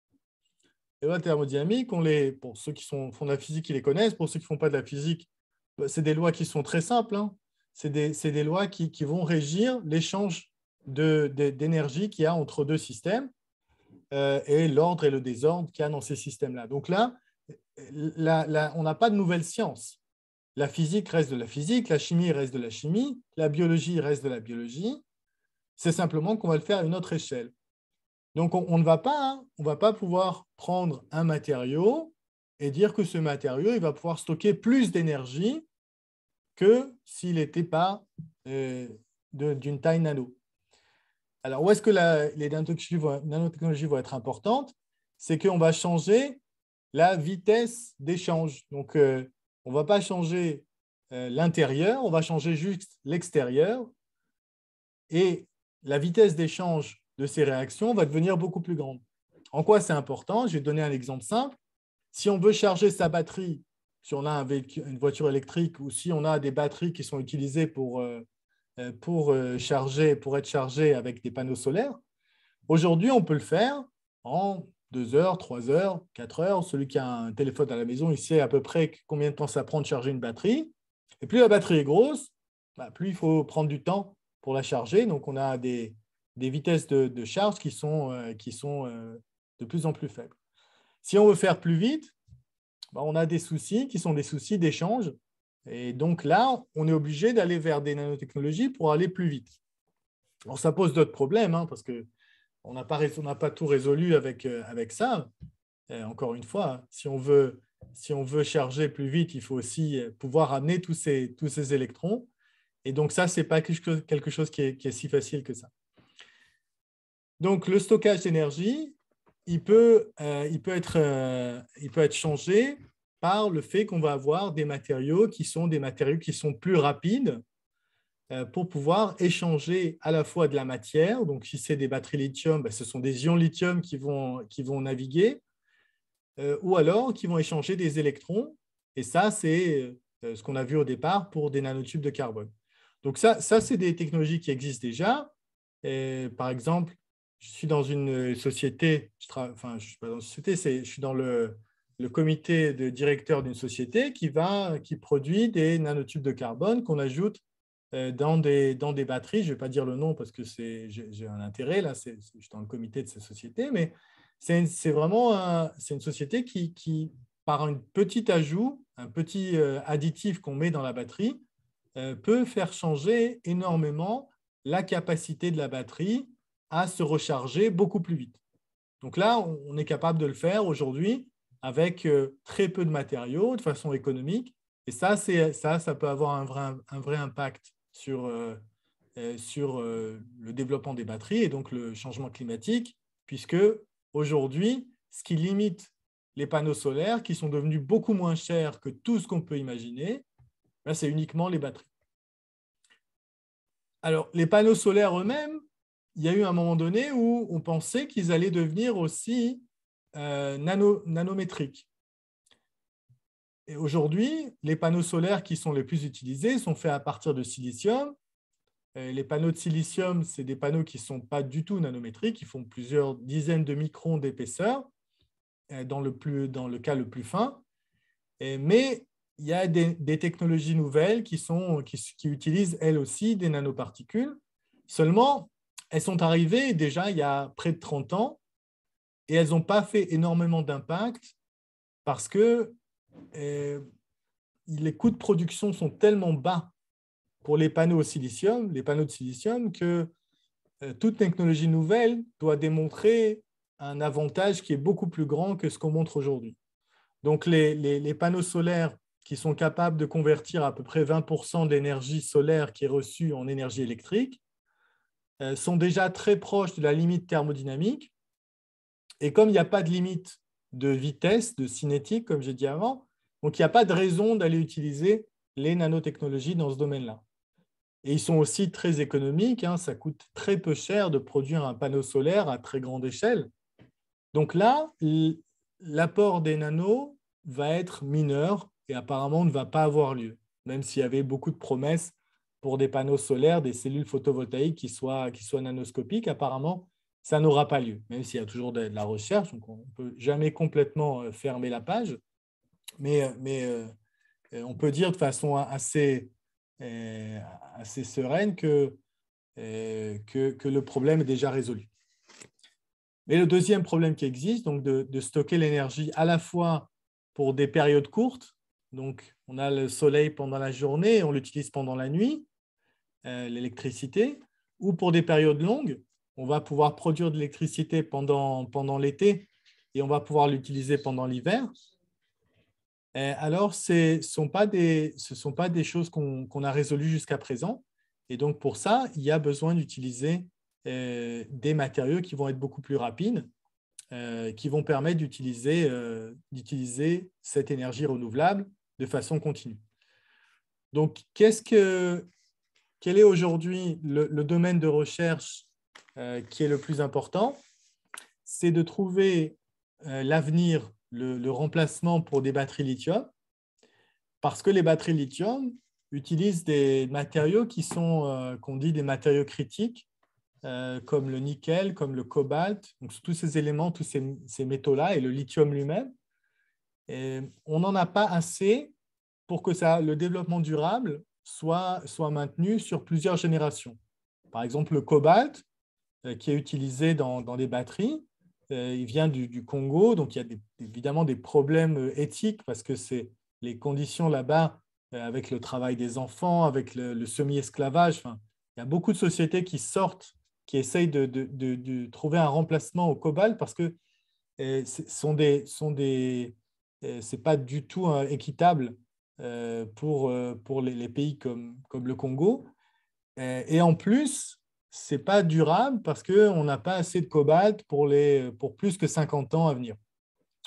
Les lois de thermodynamique, on les, pour ceux qui font de la physique, ils les connaissent. Pour ceux qui ne font pas de la physique, bah, c'est des lois qui sont très simples. Hein c'est des, des, lois qui, vont régir l'échange d'énergie qu'il y a entre deux systèmes euh, et l'ordre et le désordre qu'il y a dans ces systèmes-là. Donc là, on n'a pas de nouvelle science. La physique reste de la physique, la chimie reste de la chimie, la biologie reste de la biologie. C'est simplement qu'on va le faire à une autre échelle. Donc on, ne va pas, hein, on va pas pouvoir prendre un matériau et dire que ce matériau il va pouvoir stocker plus d'énergie que s'il n'était pas euh, d'une taille nano. Alors, où est-ce que les nanotechnologies vont, être importantes C'est qu'on va changer la vitesse d'échange. Donc, euh, on ne va pas changer euh, l'intérieur, on va changer juste l'extérieur. Et la vitesse d'échange de ces réactions va devenir beaucoup plus grande. En quoi c'est important Je vais donner un exemple simple. Si on veut charger sa batterie si on a une voiture électrique ou si on a des batteries qui sont utilisées pour, euh, euh, euh, charger, pour être chargées avec des panneaux solaires, aujourd'hui, on peut le faire en 2 heures, 3 heures, 4 heures. Celui qui a un téléphone à la maison, il sait à peu près combien de temps ça prend de charger une batterie. Et plus la batterie est grosse, bah, plus il faut prendre du temps pour la charger. Donc, on a des, vitesses de, charge qui sont, de plus en plus faibles. Si on veut faire plus vite, bah, on a des soucis qui sont des soucis d'échange. Et donc là, on est obligé d'aller vers des nanotechnologies pour aller plus vite. Alors, ça pose d'autres problèmes, hein, parce qu'on n'a pas, tout résolu avec, euh, ça. encore une fois, si on, veut, charger plus vite, il faut aussi euh, pouvoir amener tous ces, électrons. Et donc ça, ce n'est pas quelque chose qui est si facile que ça. Donc le stockage d'énergie, il peut, euh, euh, peut, être, changé par le fait qu'on va avoir des matériaux qui sont des matériaux qui sont plus rapides euh, pour pouvoir échanger à la fois de la matière. Donc, si c'est des batteries lithium, ben, ce sont des ions lithium qui vont, naviguer, ou alors qui vont échanger des électrons. Et ça, c'est ce qu'on a vu au départ pour des nanotubes de carbone. Donc, ça, ça c'est des technologies qui existent déjà. par exemple, je suis dans une société, je suis pas dans une société, je suis dans le, comité de directeur d'une société qui, va, qui produit des nanotubes de carbone qu'on ajoute euh, dans des, batteries. Je ne vais pas dire le nom parce que j'ai un intérêt, là, je suis dans le comité de cette société, mais c'est vraiment une société qui, qui, par un petit ajout, un petit euh, additif qu'on met dans la batterie, euh, peut faire changer énormément la capacité de la batterie à se recharger beaucoup plus vite. Donc là, on est capable de le faire aujourd'hui avec euh, très peu de matériaux, de façon économique. Et ça, ça, ça peut avoir un vrai, un vrai impact sur, euh, euh, sur le développement des batteries et donc le changement climatique, puisque aujourd'hui, ce qui limite les panneaux solaires, qui sont devenus beaucoup moins chers que tout ce qu'on peut imaginer, ben, c'est uniquement les batteries. Alors, les panneaux solaires eux-mêmes, il y a eu un moment donné où on pensait qu'ils allaient devenir aussi euh, nanométriques. Et aujourd'hui, les panneaux solaires qui sont les plus utilisés sont faits à partir de silicium. Euh, les panneaux de silicium, c'est des panneaux qui ne sont pas du tout nanométriques, ils font plusieurs dizaines de microns d'épaisseur, euh, dans, le cas le plus fin. mais il y a des, technologies nouvelles qui, qui utilisent elles aussi des nanoparticules. Seulement, elles sont arrivées déjà il y a près de 30 ans et elles n'ont pas fait énormément d'impact parce que euh, les coûts de production sont tellement bas pour les panneaux au silicium, les panneaux de silicium, que euh, toute technologie nouvelle doit démontrer un avantage qui est beaucoup plus grand que ce qu'on montre aujourd'hui. Donc les, panneaux solaires qui sont capables de convertir à peu près 20% de l'énergie solaire qui est reçue en énergie électrique, euh, sont déjà très proches de la limite thermodynamique. Et comme il n'y a pas de limite de vitesse, de cinétique, comme j'ai dit avant, donc il n'y a pas de raison d'aller utiliser les nanotechnologies dans ce domaine-là. Et ils sont aussi très économiques, hein. ça coûte très peu cher de produire un panneau solaire à très grande échelle. Donc là, l'apport des nanos va être mineur et apparemment ne va pas avoir lieu, même s'il y avait beaucoup de promesses pour des panneaux solaires, des cellules photovoltaïques qui soient, nanoscopiques, apparemment, ça n'aura pas lieu, même s'il y a toujours de, la recherche, donc on ne peut jamais complètement euh, fermer la page, mais, euh, euh, on peut dire de façon assez, assez sereine que, que, le problème est déjà résolu. Mais le deuxième problème qui existe, donc de, de stocker l'énergie à la fois pour des périodes courtes, donc on a le soleil pendant la journée, on l'utilise pendant la nuit, euh, l'électricité, ou pour des périodes longues, on va pouvoir produire de l'électricité pendant, pendant l'été et on va pouvoir l'utiliser pendant l'hiver. Euh, alors, ce ne sont, pas des, sont pas des choses qu'on a résolues jusqu'à présent. Et donc, pour ça, il y a besoin d'utiliser euh, des matériaux qui vont être beaucoup plus rapides, qui vont permettre d'utiliser cette énergie renouvelable de façon continue. Donc, qu'est-ce que, quel est aujourd'hui le, domaine de recherche euh, qui est le plus important C'est de trouver euh, l'avenir, le, remplacement pour des batteries lithium, parce que les batteries lithium utilisent des matériaux qui sont, euh, qu'on dit, des matériaux critiques, comme le nickel, comme le cobalt, donc tous ces éléments, tous ces, métaux-là, et le lithium lui-même. on n'en a pas assez pour que ça, le développement durable soit, soit maintenu sur plusieurs générations. Par exemple, le cobalt, euh, qui est utilisé dans, dans les batteries, euh, il vient du, Congo, donc il y a évidemment des problèmes euh, éthiques parce que c'est les conditions là-bas, avec le travail des enfants, avec le, semi-esclavage, il y a beaucoup de sociétés qui sortent, qui essayent de, trouver un remplacement au cobalt parce que ce sont c'est pas du tout hein, équitable euh, pour, euh, pour les, pays comme, comme le Congo. Euh, et en plus, ce n'est pas durable parce qu'on n'a pas assez de cobalt pour, les, pour plus que 50 ans à venir.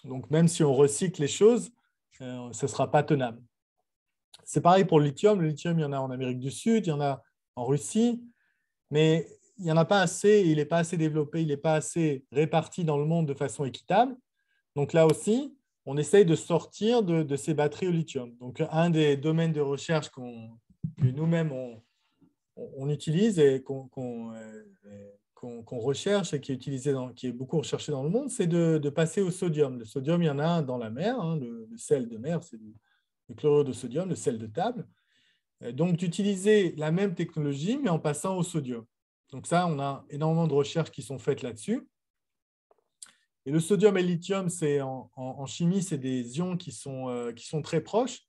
Donc même si on recycle les choses, ce ne sera pas tenable. C'est pareil pour le lithium. Le lithium, il y en a en Amérique du Sud, il y en a en Russie, mais il n'y en a pas assez, il n'est pas assez développé, il n'est pas assez réparti dans le monde de façon équitable. Donc là aussi, on essaye de sortir de, ces batteries au lithium. Donc, un des domaines de recherche que nous-mêmes on, utilise et euh, qu'on recherche et qui est, utilisé dans, qui est beaucoup recherché dans le monde, c'est de, passer au sodium. Le sodium, il y en a dans la mer, hein, le, sel de mer, c'est le chlorure de sodium, le sel de table. Euh, donc, d'utiliser la même technologie, mais en passant au sodium. Donc ça, on a énormément de recherches qui sont faites là-dessus. Et le sodium et le lithium, c'est en, chimie, c'est des ions qui sont, euh, qui sont très proches,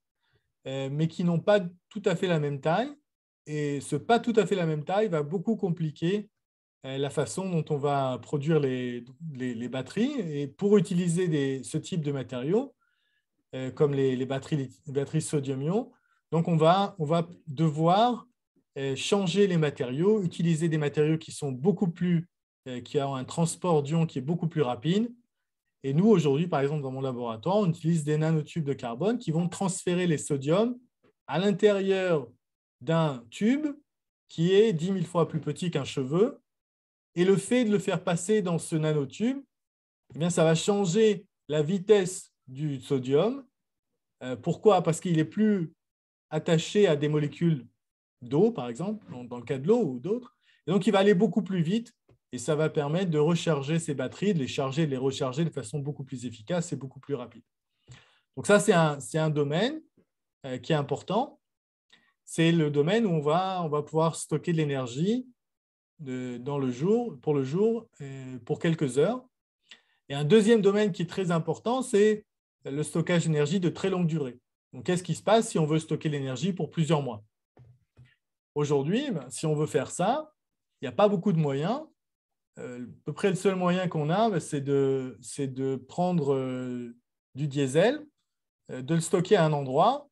euh, mais qui n'ont pas tout à fait la même taille. Et ce pas tout à fait la même taille va beaucoup compliquer euh, la façon dont on va produire les, les, batteries. Et pour utiliser ce type de matériaux, comme les, les batteries, batteries sodium-ion, donc on va, on va devoir changer les matériaux, utiliser des matériaux qui sont beaucoup plus euh, qui a un transport d'ions qui est beaucoup plus rapide. Et nous, aujourd'hui, par exemple, dans mon laboratoire, on utilise des nanotubes de carbone qui vont transférer les sodiums à l'intérieur d'un tube qui est 10 000 fois plus petit qu'un cheveu. Et le fait de le faire passer dans ce nanotube, eh bien, ça va changer la vitesse du sodium. Euh, pourquoi Parce qu'il est plus attaché à des molécules d'eau, par exemple, dans le cas de l'eau ou d'autres. donc, il va aller beaucoup plus vite et ça va permettre de recharger ces batteries, de les charger, de les recharger de façon beaucoup plus efficace et beaucoup plus rapide. Donc ça, c'est un, un, domaine euh, qui est important. C'est le domaine où on va, on va pouvoir stocker de l'énergie euh, dans le jour, pour le jour, euh, pour quelques heures. Et un deuxième domaine qui est très important, c'est le stockage d'énergie de très longue durée. Donc, qu'est-ce qui se passe si on veut stocker l'énergie pour plusieurs mois Aujourd'hui, ben, si on veut faire ça, il n'y a pas beaucoup de moyens. Euh, à peu près le seul moyen qu'on a, bah, c'est de, prendre euh, du diesel, euh, de le stocker à un endroit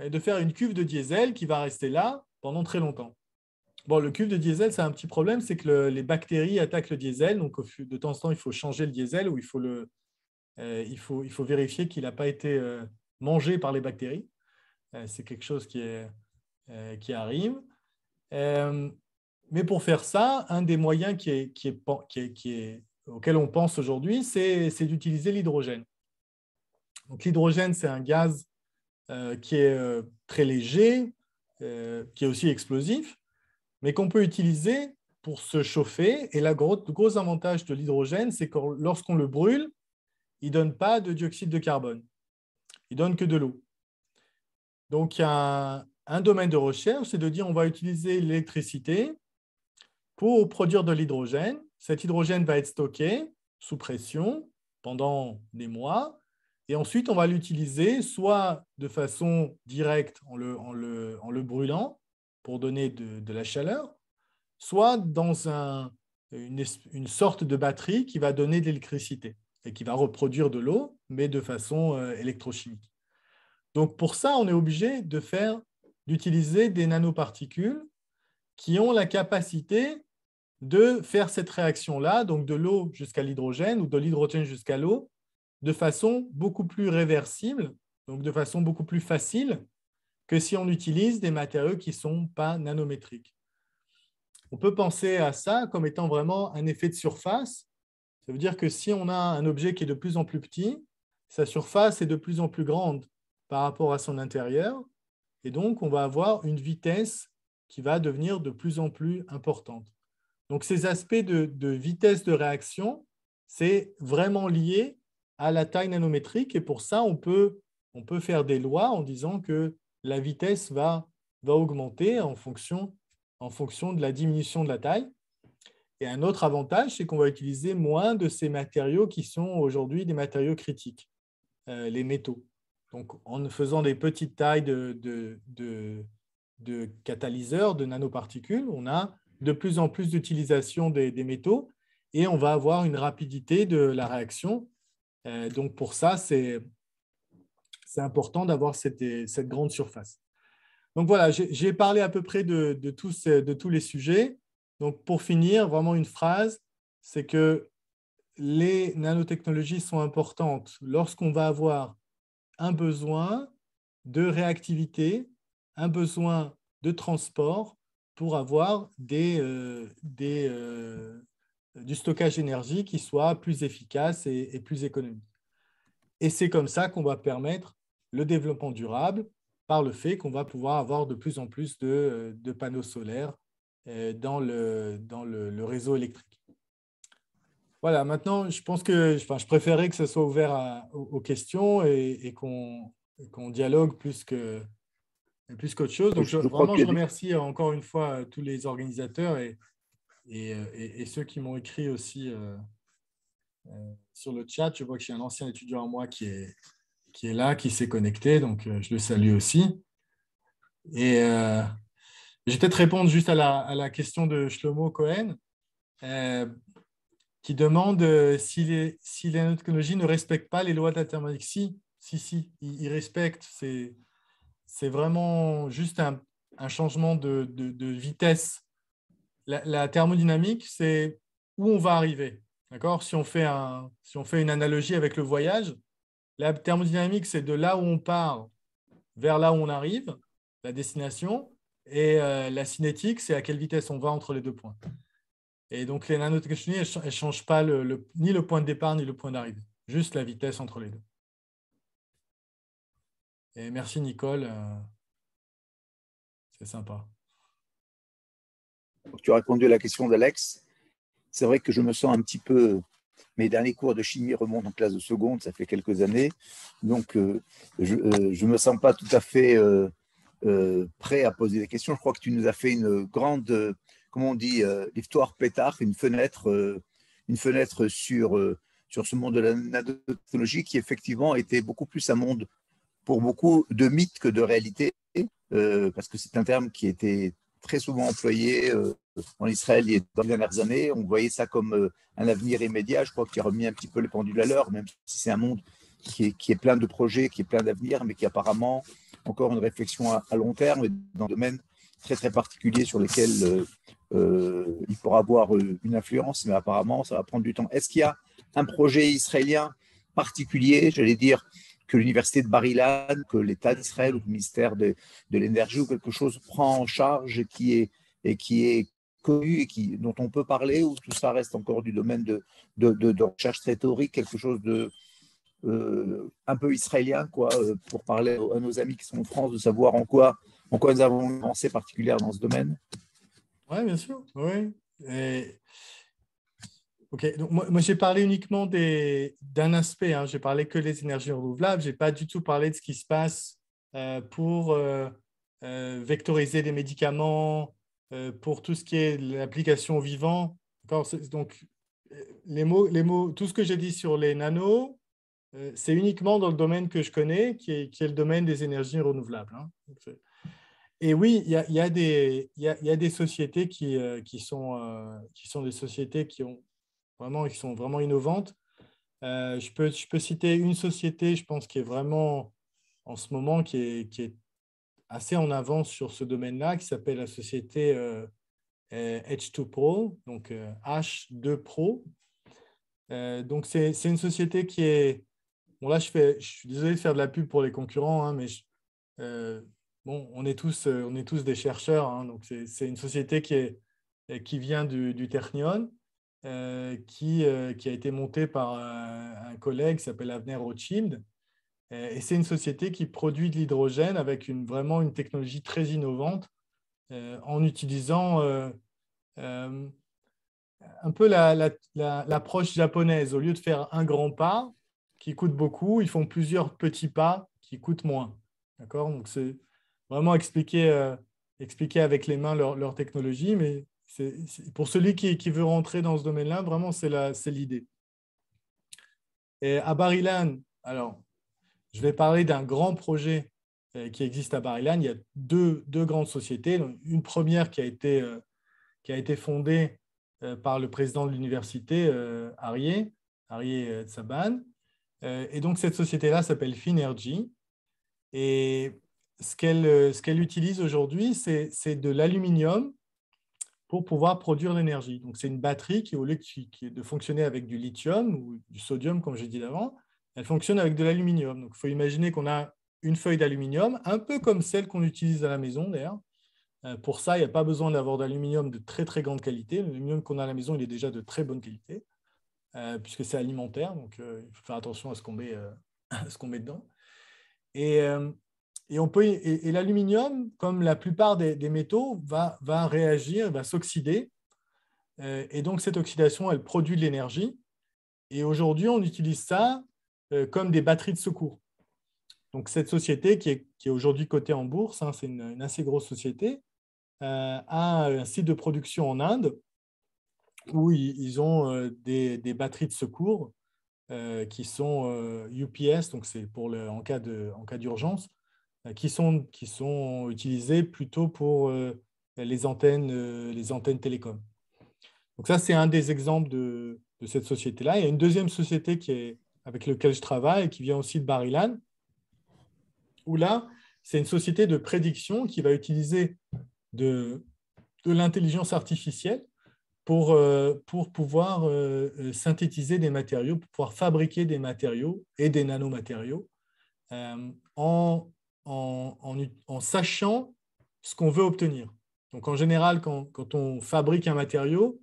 et de faire une cuve de diesel qui va rester là pendant très longtemps. Bon, le cuve de diesel, c'est un petit problème, c'est que les bactéries attaquent le diesel, donc de temps en temps, il faut changer le diesel ou il faut, le, il faut, vérifier qu'il n'a pas été mangé par les bactéries. c'est quelque chose qui, est, qui arrive. Mais pour faire ça, un des moyens qui auquel on pense aujourd'hui, c'est d'utiliser l'hydrogène. l'hydrogène, c'est un gaz euh, qui est euh, très léger, euh, qui est aussi explosif, mais qu'on peut utiliser pour se chauffer. Et la le gros avantage de l'hydrogène, c'est que lorsqu'on le brûle, il ne donne pas de dioxyde de carbone. Il ne donne que de l'eau. Donc il y un, un domaine de recherche, c'est de dire on va utiliser l'électricité pour produire de l'hydrogène. Cet hydrogène va être stocké sous pression pendant des mois. Et ensuite, on va l'utiliser soit de façon directe en le, brûlant pour donner de, la chaleur, soit dans une, sorte de batterie qui va donner de l'électricité et qui va reproduire de l'eau, mais de façon euh, électrochimique. Donc pour ça, on est obligé de faire d'utiliser des nanoparticules qui ont la capacité de faire cette réaction-là, donc de l'eau jusqu'à l'hydrogène ou de l'hydrogène jusqu'à l'eau, de façon beaucoup plus réversible, donc de façon beaucoup plus facile que si on utilise des matériaux qui ne sont pas nanométriques. On peut penser à ça comme étant vraiment un effet de surface. Ça veut dire que si on a un objet qui est de plus en plus petit, sa surface est de plus en plus grande par rapport à son intérieur, et donc on va avoir une vitesse qui va devenir de plus en plus importante. Donc ces aspects de, vitesse de réaction, c'est vraiment lié à la taille nanométrique et pour ça, on peut, on peut faire des lois en disant que la vitesse va, va augmenter en fonction, en fonction de la diminution de la taille. Et un autre avantage, c'est qu'on va utiliser moins de ces matériaux qui sont aujourd'hui des matériaux critiques, euh, les métaux. Donc, en faisant des petites tailles de, de, de catalyseurs, de nanoparticules, on a de plus en plus d'utilisation des, métaux et on va avoir une rapidité de la réaction. Euh, donc pour ça, c'est important d'avoir cette, grande surface. Donc voilà, j'ai parlé à peu près de, tous, de tous les sujets. Donc pour finir, vraiment une phrase, c'est que les nanotechnologies sont importantes lorsqu'on va avoir un besoin de réactivité un besoin de transport pour avoir des, euh, des, euh, du stockage d'énergie qui soit plus efficace et, plus économique. Et c'est comme ça qu'on va permettre le développement durable par le fait qu'on va pouvoir avoir de plus en plus de, de panneaux solaires euh, dans, le, dans le, réseau électrique. Voilà, maintenant, je pense que enfin, je préférais que ce soit ouvert aux, questions et, qu'on dialogue plus que, plus qu'autre chose. Donc, je, vraiment, je remercie encore une fois euh, tous les organisateurs et, euh, et, et, ceux qui m'ont écrit aussi euh, sur le chat. Je vois que j'ai un ancien étudiant à moi qui est, qui est là, qui s'est connecté, donc je le salue aussi. Et je vais peut-être répondre juste à la, à la, question de Shlomo Cohen. qui demande si, les, si les ne respectent pas les lois de la Si, si, si, ils, ils respectent. C'est, c'est vraiment juste un, changement de, vitesse. La, thermodynamique, c'est où on va arriver. si, on fait une analogie avec le voyage, la thermodynamique, c'est de là où on part vers là où on arrive, la destination, et euh, la cinétique, c'est à quelle vitesse on va entre les deux points. Et donc, les nanotechnologies, elles ne changent pas ni le point de départ ni le point d'arrivée, juste la vitesse entre les deux merci Nicole. Euh, c'est sympa. Tu as répondu à la question d'Alex. C'est vrai que je me sens un petit peu. Mes derniers cours de chimie remontent en classe de seconde, ça fait quelques années. Donc, euh, je ne euh, me sens pas tout à fait prêt à poser des questions. Je crois que tu nous as fait une grande, comment on dit, l'histoire pétard, une fenêtre, une fenêtre sur, sur ce monde de la nanotechnologie qui, effectivement, était beaucoup plus un monde pour beaucoup de mythes que de réalité, euh, parce que c'est un terme qui était très souvent employé euh, en Israël et dans les dernières années. On voyait ça comme euh, un avenir immédiat. Je crois qu'il a remis un petit peu les pendules à l'heure, même si c'est un monde qui est, plein de projets, qui est plein d'avenir, mais qui apparemment encore une réflexion à, long terme dans un domaine très très particulier sur lequel il pourra avoir une influence, mais apparemment ça va prendre du temps. Est-ce qu'il y a un projet israélien particulier, j'allais dire, que l'université de Barilan, que l'État d'Israël ou le ministère de, l'énergie ou quelque chose prend en charge et qui est, et qui est connu et qui, dont on peut parler, ou tout ça reste encore du domaine de, de, recherche très théorique, quelque chose de euh, un peu israélien, quoi, euh, pour parler à nos amis qui sont en France, de savoir en quoi, en quoi nous avons une pensée particulière dans ce domaine. Oui, bien sûr. Oui. Et, Ok, donc moi, j'ai parlé uniquement d'un aspect, hein. j'ai parlé que des énergies renouvelables, j'ai pas du tout parlé de ce qui se passe euh, pour euh, euh, vectoriser des médicaments, pour tout ce qui est l'application vivant. Donc les mots, les mots, tout ce que j'ai dit sur les nanos, c'est uniquement dans le domaine que je connais, qui est, le domaine des énergies renouvelables. Hein. et oui, il y, a, y des, y a, des sociétés qui, qui, sont, qui sont des sociétés qui ont vraiment, qui sont vraiment innovantes. Euh, je, peux, je peux citer une société, je pense, qui est vraiment en ce moment, qui est, qui est assez en avance sur ce domaine-là, qui s'appelle la société H2 euh, Pro, donc H2 euh, Pro. donc, c'est une société qui est. Bon, là, je, fais, je suis désolé de faire de la pub pour les concurrents, hein, mais bon, on est tous, on est tous des chercheurs. Hein, donc, c'est une société qui, est, qui vient du, du Ternion euh, euh, qui, a été montée par euh, un collègue qui s'appelle Avner Rothschild. Et c'est une société qui produit de l'hydrogène avec vraiment une technologie très innovante en utilisant un peu l'approche japonaise. Au lieu de faire un grand pas qui coûte beaucoup, ils font plusieurs petits pas qui coûtent moins. D'accord Donc, c'est vraiment expliquer, expliquer avec les mains leur, leur technologie, mais pour celui qui, veut rentrer dans ce domaine-là, vraiment, c'est l'idée. Et à Barilan, alors, je vais parler d'un grand projet euh, qui existe à Barilan. Il y a deux, grandes sociétés. Une première qui a été, euh, fondée euh, par le président de l'université, Arié, Arié Tsaban. Et donc, cette société-là s'appelle Finergy. Et ce qu'elle utilise aujourd'hui, c'est de l'aluminium pour pouvoir produire l'énergie. Donc, c'est une batterie qui, au lieu de fonctionner avec du lithium ou du sodium, comme j'ai dit avant, elle fonctionne avec de l'aluminium. Donc, il faut imaginer qu'on a une feuille d'aluminium, un peu comme celle qu'on utilise à la maison, d'ailleurs. Euh, pour ça, il n'y a pas besoin d'avoir d'aluminium de très très grande qualité. L'aluminium qu'on a à la maison, il est déjà de très bonne qualité, euh, puisque c'est alimentaire, donc euh, il faut faire attention à ce qu'on met, ce qu'on met, dedans. Et et, on peut, et, l'aluminium, comme la plupart des, métaux, va, va réagir, va s'oxyder. Euh, et donc, cette oxydation, elle produit de l'énergie. Et aujourd'hui, on utilise ça euh, comme des batteries de secours. Donc, cette société qui est, qui est aujourd'hui cotée en bourse, hein, c'est une, assez grosse société, euh, a un site de production en Inde où ils, ont des, des, batteries de secours qui sont UPS, donc c'est pour le, en cas d'urgence euh, qui sont, qui sont utilisés plutôt pour euh, les antennes, euh, les antennes télécom. Donc ça, c'est un des exemples de, de cette société-là. Il y a une deuxième société qui est, avec laquelle je travaille, qui vient aussi de Barilan, où là, c'est une société de prédiction qui va utiliser de, de l'intelligence artificielle pour, pour pouvoir synthétiser des matériaux, pour pouvoir fabriquer des matériaux et des nanomatériaux en en, sachant ce qu'on veut obtenir. Donc en général, quand, on fabrique un matériau,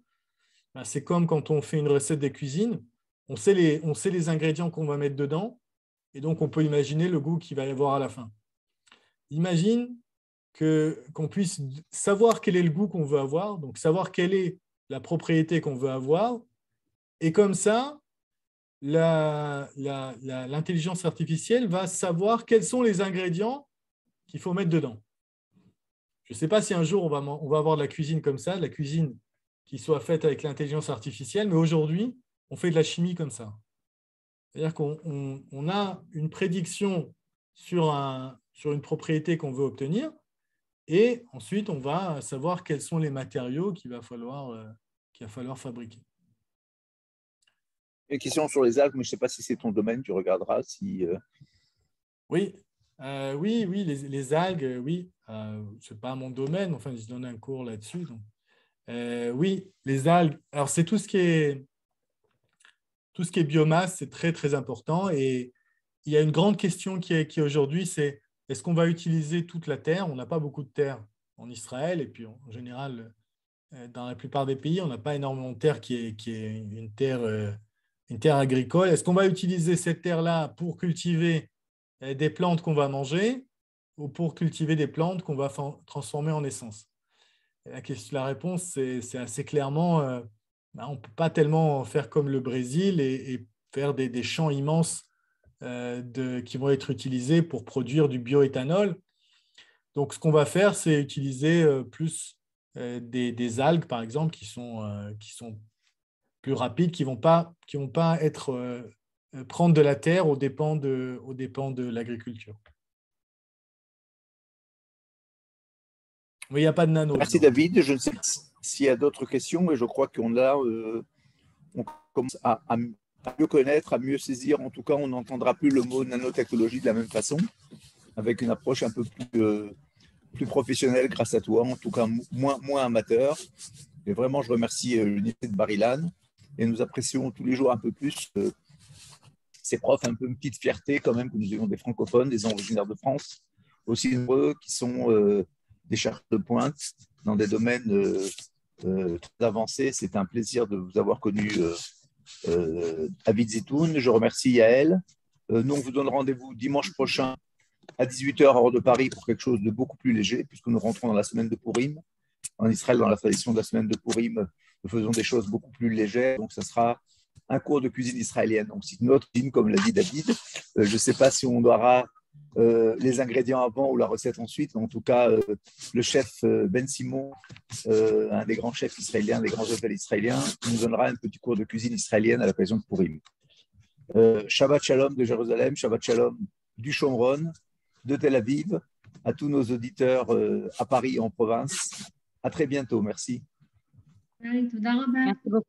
ben, c'est comme quand on fait une recette de cuisine on sait les, ingrédients qu'on va mettre dedans, et donc on peut imaginer le goût qu'il va y avoir à la fin. Imagine qu'on puisse savoir quel est le goût qu'on veut avoir, donc savoir quelle est la propriété qu'on veut avoir, et comme ça, l'intelligence artificielle va savoir quels sont les ingrédients qu'il faut mettre dedans. Je ne sais pas si un jour on va, avoir de la cuisine comme ça, de la cuisine qui soit faite avec l'intelligence artificielle, mais aujourd'hui, on fait de la chimie comme ça. C'est-à-dire qu'on a une prédiction sur, un, sur une propriété qu'on veut obtenir, et ensuite on va savoir quels sont les matériaux va euh, qu'il va falloir fabriquer une question sur les algues, mais je ne sais pas si c'est ton domaine, tu regarderas si. Euh. Oui, euh, oui, oui, les, algues, euh, oui. Euh, ce n'est pas mon domaine, enfin, je donne un cours là-dessus. oui, les algues. Alors, c'est tout ce qui est. Tout ce qui est biomasse, c'est très très important. Et il y a une grande question qui est, qui aujourd'hui, c'est est-ce qu'on va utiliser toute la terre On n'a pas beaucoup de terre en Israël, et puis en général, dans la plupart des pays, on n'a pas énormément de terre qui est, qui est une terre une terre agricole. Est-ce qu'on va utiliser cette terre-là pour cultiver eh, des plantes qu'on va manger ou pour cultiver des plantes qu'on va transformer en essence la, question, la réponse, c'est assez clairement, euh, bah, on ne peut pas tellement faire comme le Brésil et, faire des, champs immenses euh, qui vont être utilisés pour produire du bioéthanol. Donc, ce qu'on va faire, c'est utiliser euh, plus des, algues, par exemple, qui qui sont plus rapides qui ne vont, pas, qui vont pas être, euh, euh, prendre de la terre aux dépens de, aux dépens de l'agriculture. Mais il n'y a pas de nano. Merci David. Je ne sais s'il y a d'autres questions, mais je crois qu'on a, euh, on commence à, mieux connaître, à mieux saisir. En tout cas, on n'entendra plus le mot nanotechnologie de la même façon, avec une approche un peu plus, plus professionnelle grâce à toi, en tout cas moins, moins amateur. Et vraiment, je remercie l'unité de Barilan et nous apprécions tous les jours un peu plus euh, ces profs, un peu une petite fierté quand même que nous ayons des francophones, des originaires de France, aussi nombreux qui sont euh, des chercheurs de pointe dans des domaines euh, très avancés. C'est un plaisir de vous avoir connu à Vizitoun. Je remercie Yael. nous, on vous donne rendez-vous dimanche prochain à 18h hors de Paris pour quelque chose de beaucoup plus léger, puisque nous rentrons dans la semaine de Purim. En Israël, dans la tradition de la semaine de Purim, nous faisons des choses beaucoup plus légères. Donc, ça sera un cours de cuisine israélienne. Donc, c'est une autre cuisine, comme l'a dit David. Euh, je ne sais pas si on aura euh, les ingrédients avant ou la recette ensuite. En tout cas, euh, le chef Ben Simon, un des grands chefs israéliens, des grands hôtels israéliens, nous donnera un petit cours de cuisine israélienne à la l'occasion de Purim. Shabbat Shalom de Jérusalem, Shabbat Shalom du Chomron, de Tel Aviv, à tous nos auditeurs à Paris en province. À très bientôt. Merci. אוקיי, תודה רבה.